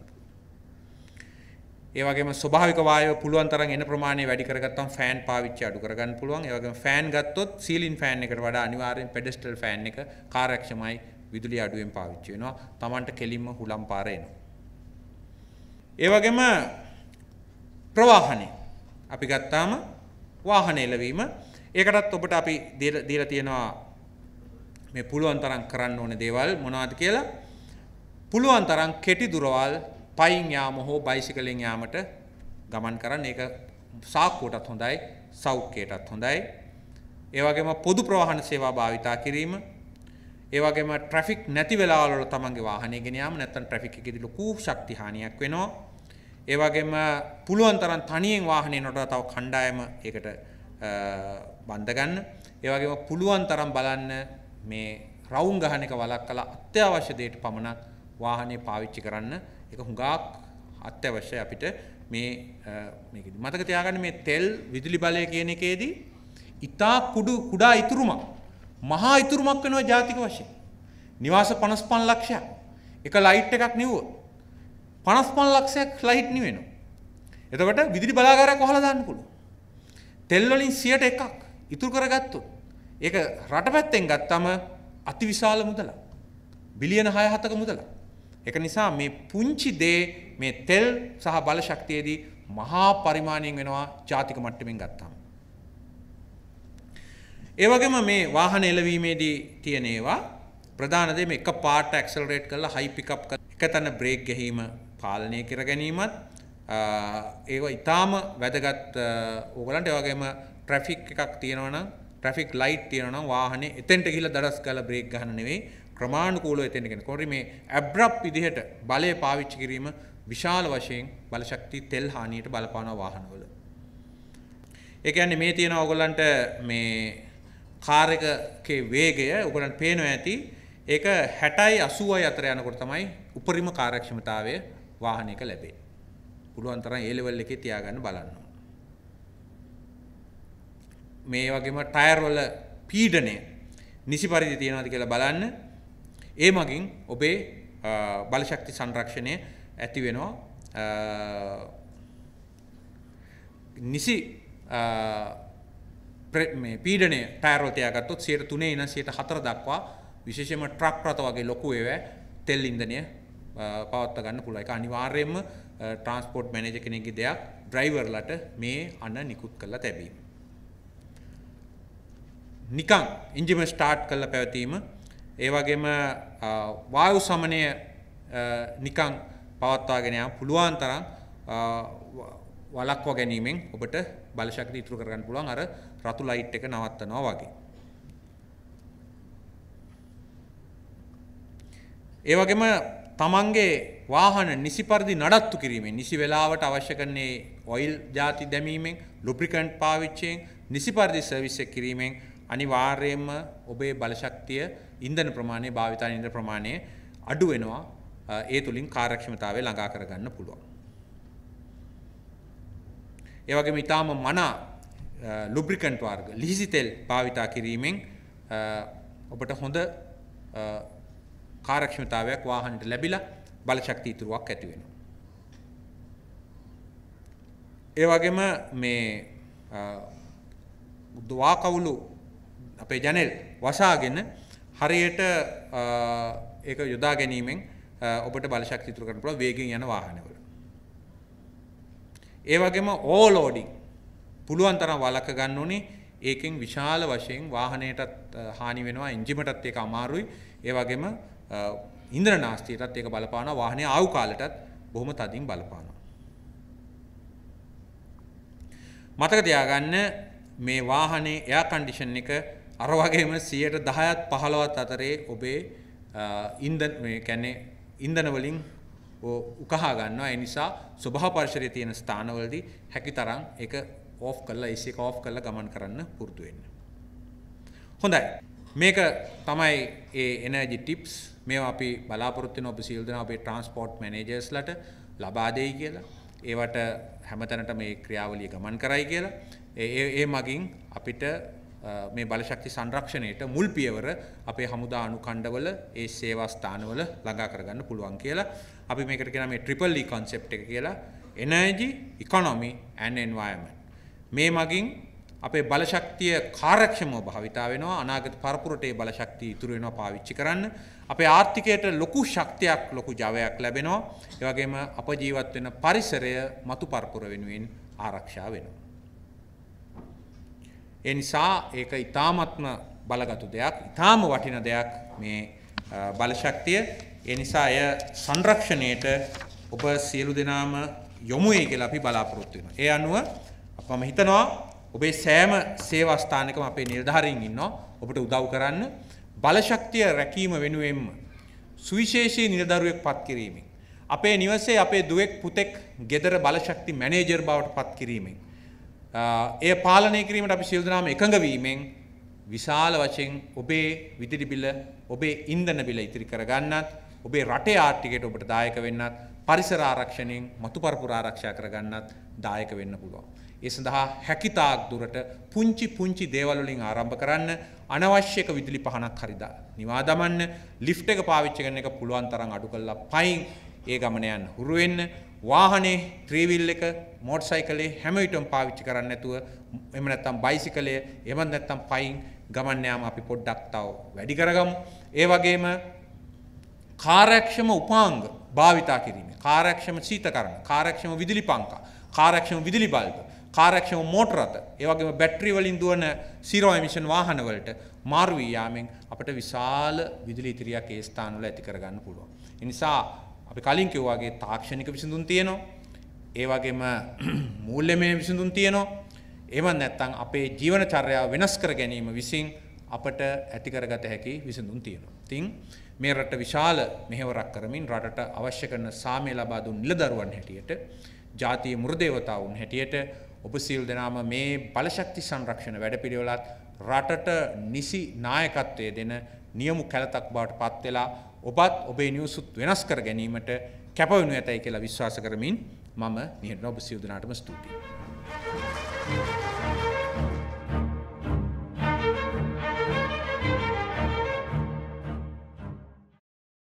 ඒවගේ ස්භාවිකවාය පුළුවන්තර එන ප්‍රමාණය වැඩි කරගත්තම් ෆෑන් පාවිච්චි අඩු කරගන්න පුළුවන් ඒවගේ ෆෑන් ගත්තොත් සීලින් ෆෑන් එකට වඩා අනිවාර්යෙන් පෙඩෙස්ටල් ෆෑන් එක කාර්යක්ෂමයි විදුලි අඩුවෙන් පාවිච්චි වෙනවා Tamanට කෙලින්ම හුලම් පාර එනවා ඒ වගේම ප්‍රවාහනය අපි ගත්තාම වාහන එළවීම ඒකටත් ඔබට අපි දීලා තියෙනවා මේ පුළුවන් තරම් කරන්න ඕනේ දේවල් මොනවද කියලා පුළුවන් තරම් කෙටි දුරවල් පයින් යාම හෝ බයිසිකලෙන් යාමට ගමන් කරන්න ඒක සාක්කුවටත් හොඳයි සෞඛ්‍යයටත් හොඳයි. ඒ වගේම පොදු ප්‍රවාහන සේවා භාවිතා කිරීම. ඒ වගේම ට්‍රැෆික් නැති වෙලාවල තමන්ගේ වාහනය ගෙන යාම නැත්නම් ට්‍රැෆික් එකේදී ලොකු ශක්ති හානියක් වෙනවා. ඒ වගේම පුළුවන් තරම් තනියෙන් වාහනේ නොටව තව කණ්ඩායම ඒකට බඳ ගන්න. ඒ වගේම පුළුවන් තරම් බලන්න මේ රවුම් ගහන එක වළක්වලා අත්‍යවශ්‍ය දේට පමණක් වාහනේ පාවිච්චි කරන්න එක හුඟාක් අත්‍යවශ්‍යයි අපිට මේ මේකෙදි මතක තියාගන්න මේ තෙල් විදුලි බලය කියන එකේදී ඉතා කුඩු කුඩා ඉතුරුමක් මහා ඉතුරුමක් වෙනවා ජාතික වශයෙන් නිවාස 55 ලක්ෂයක් එක ලයිට් එකක් නිවුව 55 ලක්ෂයක් ලයිට් නිවෙනවා එතකොට විදුලි බලාගාරයක් වහලා දාන්න පුළුවන් තෙල් වලින් 100ට එකක් ඉතුරු කරගත්තොත් ඒක රට පැත්තෙන් ගත්තම අතිවිශාල මුදලක් බිලියන 6 7ක මුදලක් එක නිසා මේ පුංචි දේ මේ තෙල් සහ බලශක්තියේදී මහා පරිමාණයෙන් වෙනවා ජාතික මට්ටමින් ගත්තාම. ඒවගේම මේ වාහන එලවීමේදී තියෙන ඒවා ප්‍රධාන දේ මේ එක පාට ඇක්සලරේට් කරලා හයි පිකප් කර එක තැන බ්‍රේක් ගැහිම පාලනය කර ගැනීමත් ඒව ඉතාම වැදගත් ඕගලන්ට ඒවගේම ට්‍රැෆික් එකක් තියෙනවනම් ට්‍රැෆික් ලයිට් තියෙනවනම් වාහනේ එතෙන්ට ගිහිල්ලා දඩස් ගාලා බ්‍රේක් ගන්න නෙවෙයි ක්‍රමාණුකූලව එතෙන්ගෙන කොරි මේ ඇබ්‍රප් විදිහට බලය පාවිච්චි කිරීම විශාල වශයෙන් බලශක්ති තෙල් හානියට බලපාන වාහනවල. ඒ කියන්නේ මේ තියෙන ඔයගොල්ලන්ට මේ කාර් එකකේ වේගය ඔයගොල්ලන්ට පේනවා ඇති ඒක 60යි 80යි අතර යනකොට තමයි උපරිම කාර්යක්ෂමතාවය වාහනයක ලැබෙන්නේ. පුළුවන් තරම් ඒ ලෙවල් එකේ තියාගන්න බලන්න. මේ වගේම ටයර් වල පීඩනය නිසි පරිදි තියනවාද කියලා බලන්න. ඒ මගින් ඔබේ බලශක්ති සංරක්ෂණය ඇති වෙනවා නිසි පීඩන ටෑරෝතයගත්තුත් සයට තුනේ ඉන සයට හතර දක්වා විශේෂම ට්‍රක් ප්‍රත වගේ ලොකු ඒවැ තෙල් ඉන්දනය පවත්ත ගන්න පුළ එක අනිවාර්යෙන්ම ට්‍රන්ස්පෝට් මැනජ කෙනෙකි දෙයක් ඩ්‍රයිවර්ලට මේ අන්න නිකුත් කරලා තැබීම. නිකං ඉංජිම ස්ටාර්ට් කල්ල පැවතීම ඒවගේම වායු සමනය නිකං පවත්වාගෙනයා පුළුවන් තරම් වලක්වා ගැනීමෙන් ඔබට බලශක්ති ඉතුරු කරගන්න පුළුවන් අර රතු ලයිට් එක නවත්තනවා වගේ. ඒ වගේම තමන්ගේ වාහන නිසි පරිදි නඩත්තු කිරීමෙන් නිසි වෙලාවට අවශ්‍ය කරන්නේ ඔයිල් ಜಾති දැමීමෙන් ලුබ්‍රිකන්ට් පාවිච්චියෙන් නිසි පරිදි සර්විස් එක කිරීමෙන් අනිවාර්යයෙන්ම ඔබේ බලශක්තිය ඉන්ධන ප්‍රමාණය භාවිතාන ඉන්ධන ප්‍රමාණය අඩු වෙනවා ඒ තුලින් කාර්යක්ෂමතාවය ළඟා කරගන්න පුළුවන්. ඒ වගේම ඊටාම මනා ලුබ්‍රිකන්ට් වර්ග ලිහිසි තෙල් භාවිතා කිරීමෙන් ඔබට හොඳ කාර්යක්ෂමතාවයක් වාහනට ලැබිලා බලශක්තිය ඉතුරුවක් ඇති වෙනවා. ඒ වගේම මේ දුවා කවුළු අපේ ජනෙල් වසාගෙන හරියට ඒක යොදා ගැනීමෙන් ඔබට බලශක් සිතුර කරන පුළුවන් වේගෙන් යන වාහනවල. ඒ වගේම ඕලෝඩින් පුළුවන් තරම් වළක්ව ගන්න ඕනේ. ඒකෙන් විශාල වශයෙන් වාහනයටත් හානි වෙනවා, එන්ජිමටත් ඒක අමාරුයි. ඒ වගේම ඉන්ද්‍ර නාස්තියටත් ඒක බලපානවා, වාහනේ ආයු කාලයටත් බොහොම තදින් බලපානවා. මතක තියාගන්න මේ වාහනේ එයා කන්ඩිෂන් එක අර වගේම 10%ත් 15ත් අතරේ ඔබේ ඉන්ධන මේ කියන්නේ ඉන්ධන වලින් උකහා ගන්නවා ඒ නිසා ස්වභාව පරිසරයේ තියෙන ස්ථානවලදී හැකිතරම් ඒක ඕෆ් කරලා AC එක ඕෆ් කරලා ගමන් කරන්න පුරුදු වෙන්න. හොඳයි. මේක තමයි ඒ එනර්ජි ටිප්ස් මේවා අපි බලාපොරොත්තු වෙන ඔබ සියලු දෙනා අපේ ට්‍රාන්ස්පෝර්ට් මැනේජර්ස්ලට ලබා දෙයි කියලා. ඒවට හැමතැනටම මේ ක්‍රියාවලිය ගමන් කරයි කියලා. ඒ ඒ මගින් අපිට මේ බලශක්ති සංරක්ෂණයට මුල් පියවර අපේ හමුදා අනුකණ්ඩවල ඒ සේවා ස්ථානවල ළඟා කරගන්න පුළුවන් කියලා අපි මේකට කියන මේ ට්‍රිපල් E concept එක කියලා energy economy and environment මේ මගින් අපේ බලශක්තිය කාර්යක්ෂමව භාවිතා වෙනවා අනාගත පරපුරට ඒ බලශක්තිය ඉතුරු වෙනවා පාවිච්චි කරන්න අපේ ආර්ථිකයට ලොකු ශක්තියක් ලොකු ජවයක් ලැබෙනවා ඒ වගේම අප ජීවත් වෙන පරිසරය මතු පරපුර වෙනුවෙන් ආරක්ෂා වෙනවා ඒ නිසා ඒක ඊ타මත්ම බලගත් දෙයක්, ඊ타ම වටින දෙයක් මේ බලශක්තිය. ඒ නිසා අය සංරක්ෂණයට ඔබ සියලු දෙනාම යොමු වෙයි කියලා අපි බලාපොරොත්තු වෙනවා. ඒ අනුව අපම හිතනවා ඔබේ සෑම සේවස්ථානකම අපේ නිලධාරීන් ඉන්නවා ඔබට උදව් කරන්න බලශක්තිය රැකීම වෙනුවෙන්ම සුවිශේෂී නිලදරුවෙක් පත් කිරීමෙන් අපේ නිවසේ අපේ දුවෙක් පුතෙක් ගෙදර බලශක්ති මැනේජර් බවට පත් කිරීමෙන් එය පාලනය කිරීමට අපි සියල්දනාම එකඟවීමෙන් විශාල වශයෙන් ඔබේ විදිරි බිල ඔබේ ඉන්දන බිල ඉතිරි කරගන්නත් ඔබේ රටේ ආර්ථිකයට ඔබට දායක වෙන්නත් පරිසර ආරක්ෂණයෙන් මතුපරපුර ආරක්ෂා කරගන්නත් දායක වෙන්න පුළුවන්. ඒ සඳහා හැකිතාක් දුරට පුංචි පුංචි දේවල් වලින් ආරම්භ කරන්න අනවශ්‍යක විදුලි පහනක් හරිදා නිවා දමන්න ලිෆ්ට් එක පාවිච්චි කරන එක පුළුවන් තරම් අඩු කරලා පයින් ඒ ගමන යන්න හුරු වෙන්න වාහනේ ත්‍රීවිල් එක මෝටර්සයිකලේ හැම විටම පාවිච්චි කරන්නේ නැතුව එහෙම නැත්නම් බයිසිකලය එහෙම නැත්නම් පයින් ගමන් යාම අපි පොඩ්ඩක් තව වැඩි කරගමු. ඒ වගේම කාර්යක්ෂම උපාංග භාවිතා කිරීම. කාර්යක්ෂම සීතකරණ, කාර්යක්ෂම විදුලි පංකා, කාර්යක්ෂම විදුලි බල්බ, කාර්යක්ෂම මෝටර රථ, ඒ වගේම බැටරි වලින් දුවන සීරෝ එමිෂන් වාහන වලට මාරු වී යාමෙන් අපට විශාල විදුලි ඉතිරියක් ඒ ස්ථානවල ඇති කරගන්න පුළුවන්. ඒ නිසා අපි කලින් කිව්වාගේ තාක්ෂණික විසඳුම් තියෙනවා. ඒ වගේම මූල්‍යමය විසඳුම් තියෙනවා. එමත් නැත්නම් අපේ ජීවන චර්යාව වෙනස් කර ගැනීම විසින් අපට ඇති කරගත හැකි විසඳුම් තියෙනවා. ඉතින් මේ රට විශාල මෙහෙවරක් කරමින් රටට අවශ්‍ය කරන සාමය ලබා දුන් නිලදරුවන් හැටියට ජාතිය මුරදේවතාවුන් හැටියට ඔබ සියලු දෙනාම මේ බලශක්ති සංරක්ෂණ වැඩපිළිවෙලත් රටට නිසි නායකත්වයේ දෙන නියමු කැලතක් බවට පත් වෙලා ඔබත් ඔබේ නිවසුත් වෙනස් කර ගැනීමට කැපවනු ඇතැයි කියලා විශ්වාස කරමින් මම නිහට ඔබ සියදනාටම ස්තුතියි.